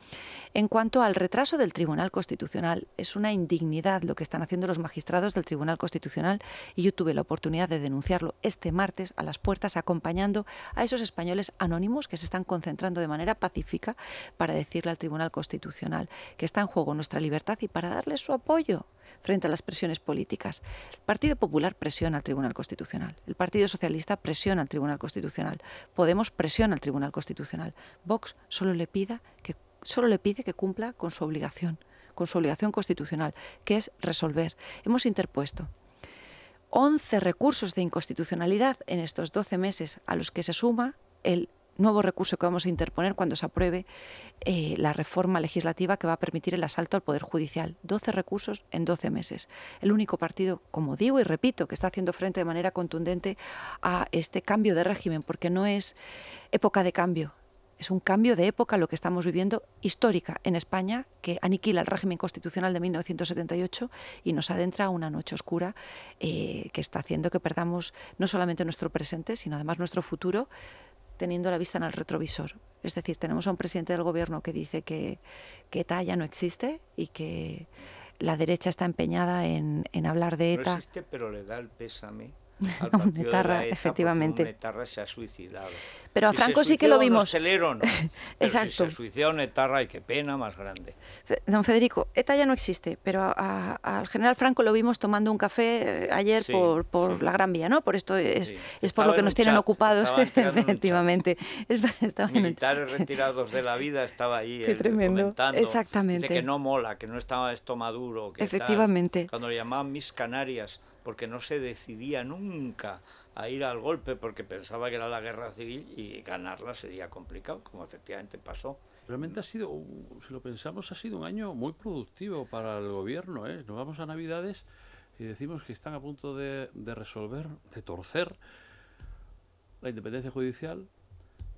En cuanto al retraso del Tribunal Constitucional, es una indignidad lo que están haciendo los magistrados del Tribunal Constitucional y yo tuve la oportunidad de denunciarlo este martes a las puertas acompañando a esos españoles anónimos que se están concentrando de manera pacífica para decirle al Tribunal Constitucional que está en juego nuestra libertad y para darle su apoyo frente a las presiones políticas. El Partido Popular presiona al Tribunal Constitucional, el Partido Socialista presiona al Tribunal Constitucional, Podemos presiona al Tribunal Constitucional. Vox solo le, pida que, solo le pide que cumpla con su obligación, con su obligación constitucional, que es resolver. Hemos interpuesto 11 recursos de inconstitucionalidad en estos 12 meses a los que se suma el nuevo recurso que vamos a interponer cuando se apruebe eh, la reforma legislativa que va a permitir el asalto al Poder Judicial. 12 recursos en 12 meses. El único partido, como digo y repito, que está haciendo frente de manera contundente a este cambio de régimen, porque no es época de cambio. Es un cambio de época lo que estamos viviendo histórica en España que aniquila el régimen constitucional de 1978 y nos adentra a una noche oscura eh, que está haciendo que perdamos no solamente nuestro presente, sino además nuestro futuro teniendo la vista en el retrovisor. Es decir, tenemos a un presidente del gobierno que dice que, ETA ya no existe y que la derecha está empeñada en, en hablar de ETA. No existe, pero le da el pésame a un etarra, efectivamente. Un etarra se ha suicidado. Pero a Franco sí que lo vimos. Un no. Exacto. Si se suicidó un etarra, y qué pena más grande. Don Federico, ETA ya no existe, pero al general Franco lo vimos tomando un café eh, ayer por, por la Gran Vía, ¿no? Por esto es, es por lo que nos tienen ocupados, efectivamente. Militares retirados de la vida estaba ahí. Qué tremendo. Exactamente. Dice que no mola, que no estaba esto maduro. efectivamente. Cuando le llamaban mis Canarias porque no se decidía nunca a ir al golpe porque pensaba que era la guerra civil y ganarla sería complicado, como efectivamente pasó. Realmente ha sido, si lo pensamos, ha sido un año muy productivo para el gobierno. ¿eh? Nos vamos a Navidades y decimos que están a punto de, de resolver, de torcer la independencia judicial,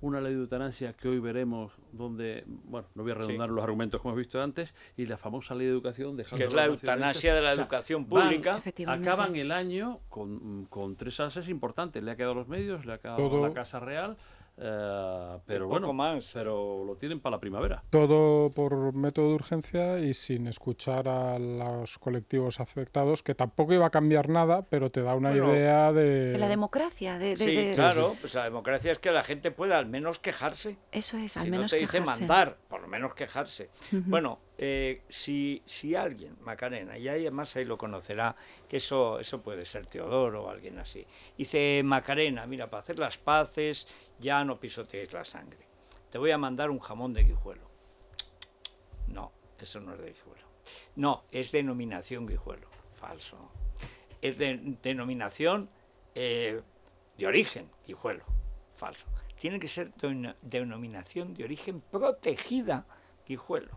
una ley de eutanasia que hoy veremos donde, bueno, no voy a redundar los argumentos como hemos visto antes, y la famosa ley de educación dejando... Que es la eutanasia de la educación pública. acaban el año con, tres ases importantes. Le ha quedado los medios, le ha quedado la Casa Real, eh, pero bueno, más. pero lo tienen para la primavera. Todo por método de urgencia y sin escuchar a los colectivos afectados, que tampoco iba a cambiar nada, pero te da una idea de... La democracia. De, sí, claro, pues la democracia es que la gente pueda al menos quejarse. Eso es, al menos no quejarse. dice mandar, por lo menos quejarse. Bueno, eh, si, si alguien, Macarena, y además ahí lo conocerá, que eso, eso puede ser Teodoro o alguien así, dice Macarena, mira, para hacer las paces ya no pisotees la sangre. Te voy a mandar un jamón de guijuelo. No, eso no es de guijuelo. No, es denominación guijuelo. Falso. Es de denominación eh, de origen guijuelo. Falso. Tiene que ser denominación de origen protegida guijuelo.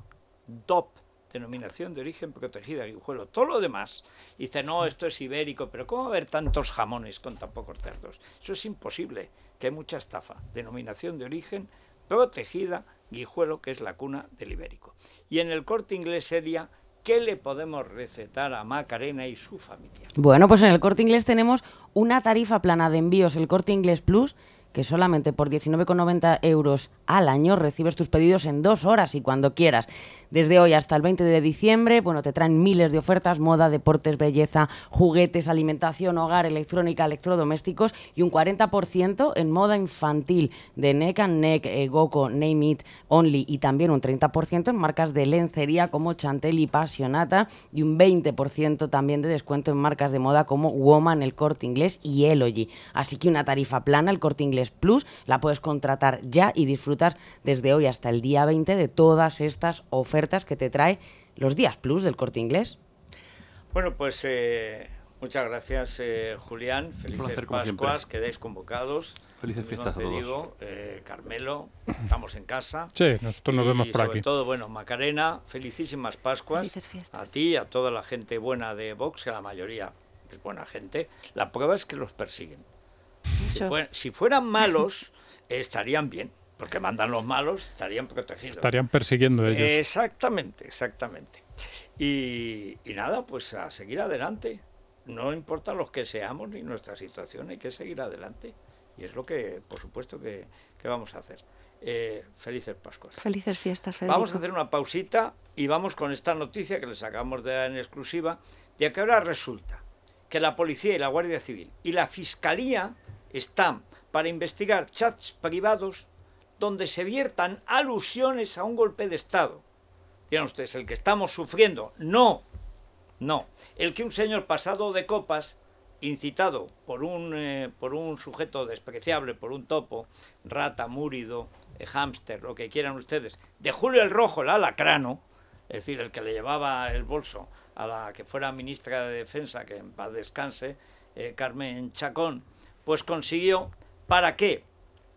DOP denominación de origen protegida, guijuelo, todo lo demás, dice, no, esto es ibérico, pero ¿cómo va a haber tantos jamones con tan pocos cerdos? Eso es imposible, que hay mucha estafa. Denominación de origen protegida, guijuelo, que es la cuna del ibérico. Y en el corte inglés sería ¿qué le podemos recetar a Macarena y su familia? Bueno, pues en el corte inglés tenemos una tarifa plana de envíos, el corte inglés plus, que solamente por 19,90 euros al año recibes tus pedidos en dos horas y cuando quieras. Desde hoy hasta el 20 de diciembre, bueno, te traen miles de ofertas, moda, deportes, belleza, juguetes, alimentación, hogar, electrónica, electrodomésticos y un 40% en moda infantil de Neck and Neck, eh, Goko, Name It, Only y también un 30% en marcas de lencería como Chantel y Passionata y un 20% también de descuento en marcas de moda como Woman, El Corte Inglés y Elogy. Así que una tarifa plana, El Corte Inglés Plus. La puedes contratar ya y disfrutar desde hoy hasta el día 20 de todas estas ofertas que te trae los días Plus del Corte Inglés. Bueno, pues eh, muchas gracias, eh, Julián. Felices Pascuas, quedáis convocados. Felices fiestas a Digo, eh, Carmelo, estamos en casa. Sí, nosotros nos vemos por aquí. todo, bueno, Macarena, felicísimas Pascuas. a ti y a toda la gente buena de Vox, que la mayoría es buena gente. La prueba es que los persiguen. Si, fueran malos, estarían bien, porque mandan los malos, estarían protegidos. Estarían persiguiendo ellos. Exactamente, exactamente. Y, nada, pues a seguir adelante. No importa los que seamos ni nuestra situación, hay que seguir adelante. Y es lo que, por supuesto, que, vamos a hacer. Eh, felices Pascuas. Felices fiestas, Federico. Vamos a hacer una pausita y vamos con esta noticia que les sacamos de en exclusiva, ya que ahora resulta que la policía y la Guardia Civil y la Fiscalía están para investigar chats privados donde se viertan alusiones a un golpe de Estado. Miren ustedes, el que estamos sufriendo. No, no. El que un señor pasado de copas, incitado por un, eh, por un sujeto despreciable, por un topo, rata, múrido, eh, hámster, lo que quieran ustedes, de Julio el Rojo, el alacrano, es decir, el que le llevaba el bolso a la que fuera ministra de Defensa, que en paz descanse, eh, Carmen Chacón, pues consiguió para qué,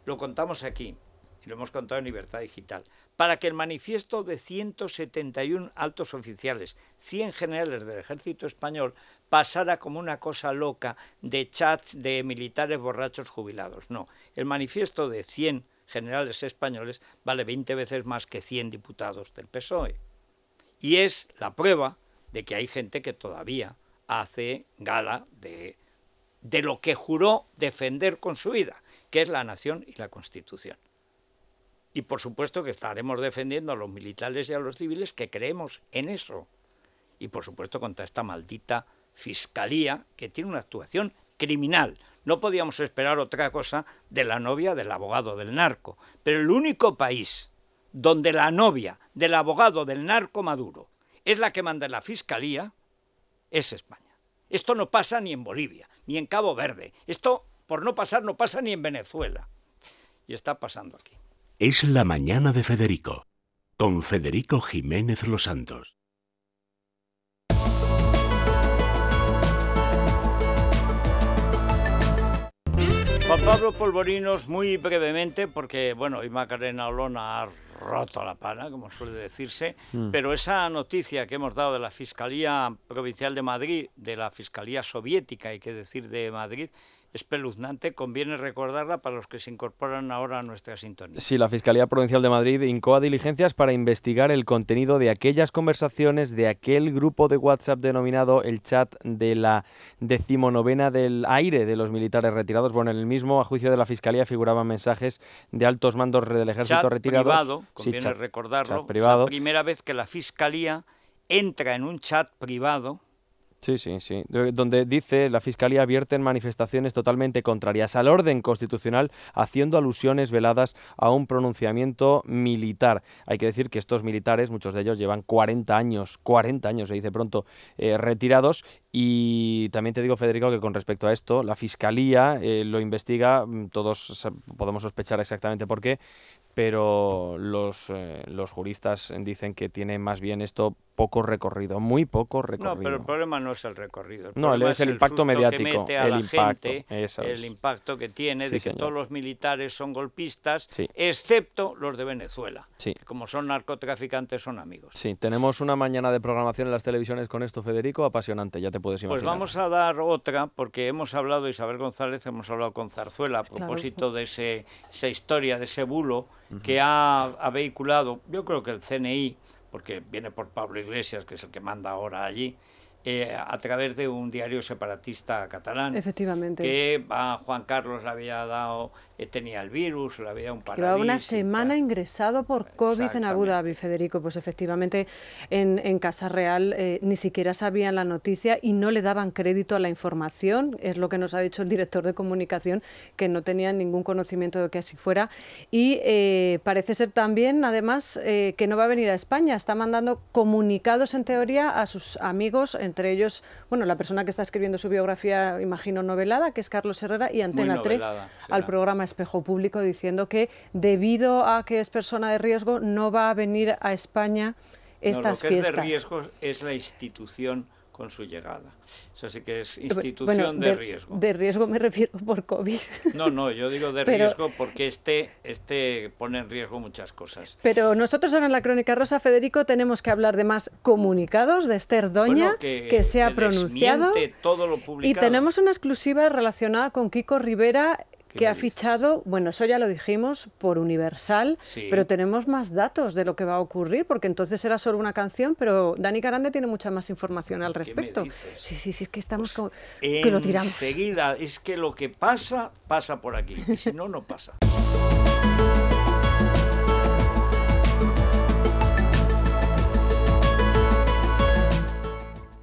lo contamos aquí, y lo hemos contado en Libertad Digital, para que el manifiesto de 171 altos oficiales, 100 generales del ejército español, pasara como una cosa loca de chats de militares borrachos jubilados. No, el manifiesto de 100 generales españoles vale 20 veces más que 100 diputados del PSOE. Y es la prueba de que hay gente que todavía hace gala de de lo que juró defender con su vida, que es la nación y la Constitución. Y por supuesto que estaremos defendiendo a los militares y a los civiles que creemos en eso. Y por supuesto contra esta maldita fiscalía que tiene una actuación criminal. No podíamos esperar otra cosa de la novia del abogado del narco. Pero el único país donde la novia del abogado del narco Maduro es la que manda la fiscalía es España. Esto no pasa ni en Bolivia, ni en Cabo Verde. Esto, por no pasar, no pasa ni en Venezuela. Y está pasando aquí. Es la mañana de Federico, con Federico Jiménez Los Santos. Juan Pablo Polvorinos, muy brevemente, porque, bueno, y Macarena Olona roto la pana, como suele decirse, mm. pero esa noticia que hemos dado de la Fiscalía Provincial de Madrid, de la Fiscalía Soviética, hay que decir, de Madrid, espeluznante, conviene recordarla para los que se incorporan ahora a nuestra sintonía. Sí, la Fiscalía Provincial de Madrid incoa diligencias para investigar el contenido de aquellas conversaciones de aquel grupo de WhatsApp denominado el chat de la decimonovena del aire de los militares retirados. Bueno, en el mismo, a juicio de la Fiscalía, figuraban mensajes de altos mandos del ejército retirado. Privado, conviene recordarlo. La primera vez que la Fiscalía entra en un chat privado Sí, sí, sí. Donde dice la Fiscalía advierte en manifestaciones totalmente contrarias al orden constitucional, haciendo alusiones veladas a un pronunciamiento militar. Hay que decir que estos militares, muchos de ellos llevan 40 años, 40 años se dice pronto, eh, retirados. Y también te digo, Federico, que con respecto a esto, la Fiscalía eh, lo investiga, mm, todos podemos sospechar exactamente por qué, pero los, eh, los juristas dicen que tiene más bien esto poco recorrido, muy poco recorrido. No, pero el problema no es el recorrido. no, es el, impacto mediático, el impacto, el impacto que tiene de que todos los militares son golpistas, excepto los de Venezuela, como son narcotraficantes son amigos. Sí, tenemos una mañana de programación en las televisiones con esto, Federico, apasionante, ya te puedes pues imaginar. Pues vamos a dar otra, porque hemos hablado, Isabel González, hemos hablado con Zarzuela a propósito de ese, esa historia, de ese bulo que ha, ha vehiculado, yo creo que el CNI, porque viene por Pablo Iglesias, que es el que manda ahora allí, eh, a través de un diario separatista catalán. Efectivamente. Que Juan Carlos le había dado eh, tenía el virus, la había un parálisis. Llevaba una semana ingresado por COVID en Abu Dhabi, Federico. Pues efectivamente en, Casa Real eh, ni siquiera sabían la noticia y no le daban crédito a la información. Es lo que nos ha dicho el director de comunicación, que no tenían ningún conocimiento de que así fuera. Y eh, parece ser también, además, que no va a venir a España. Está mandando comunicados en teoría a sus amigos, entre ellos, bueno, la persona que está escribiendo su biografía, imagino, novelada, que es Carlos Herrera, y Antena 3 al programa espejo público diciendo que debido a que es persona de riesgo no va a venir a España estas no, lo que Es de riesgo es la institución con su llegada. Así que es institución de, riesgo. De riesgo me refiero por COVID. No, no, yo digo de riesgo porque este, este pone en riesgo muchas cosas. Pero nosotros ahora en la Crónica Rosa, Federico, tenemos que hablar de más comunicados de Esther Doña, que, se ha pronunciado. Y tenemos una exclusiva relacionada con Kiko Rivera, que ha fichado, bueno, eso ya lo dijimos, por Universal, pero tenemos más datos de lo que va a ocurrir, porque entonces era solo una canción, pero Dani Carande tiene mucha más información al respecto. Sí, sí, sí, es que estamos pues que lo tiramos. Enseguida, es que lo que pasa, pasa por aquí, y si no, no pasa.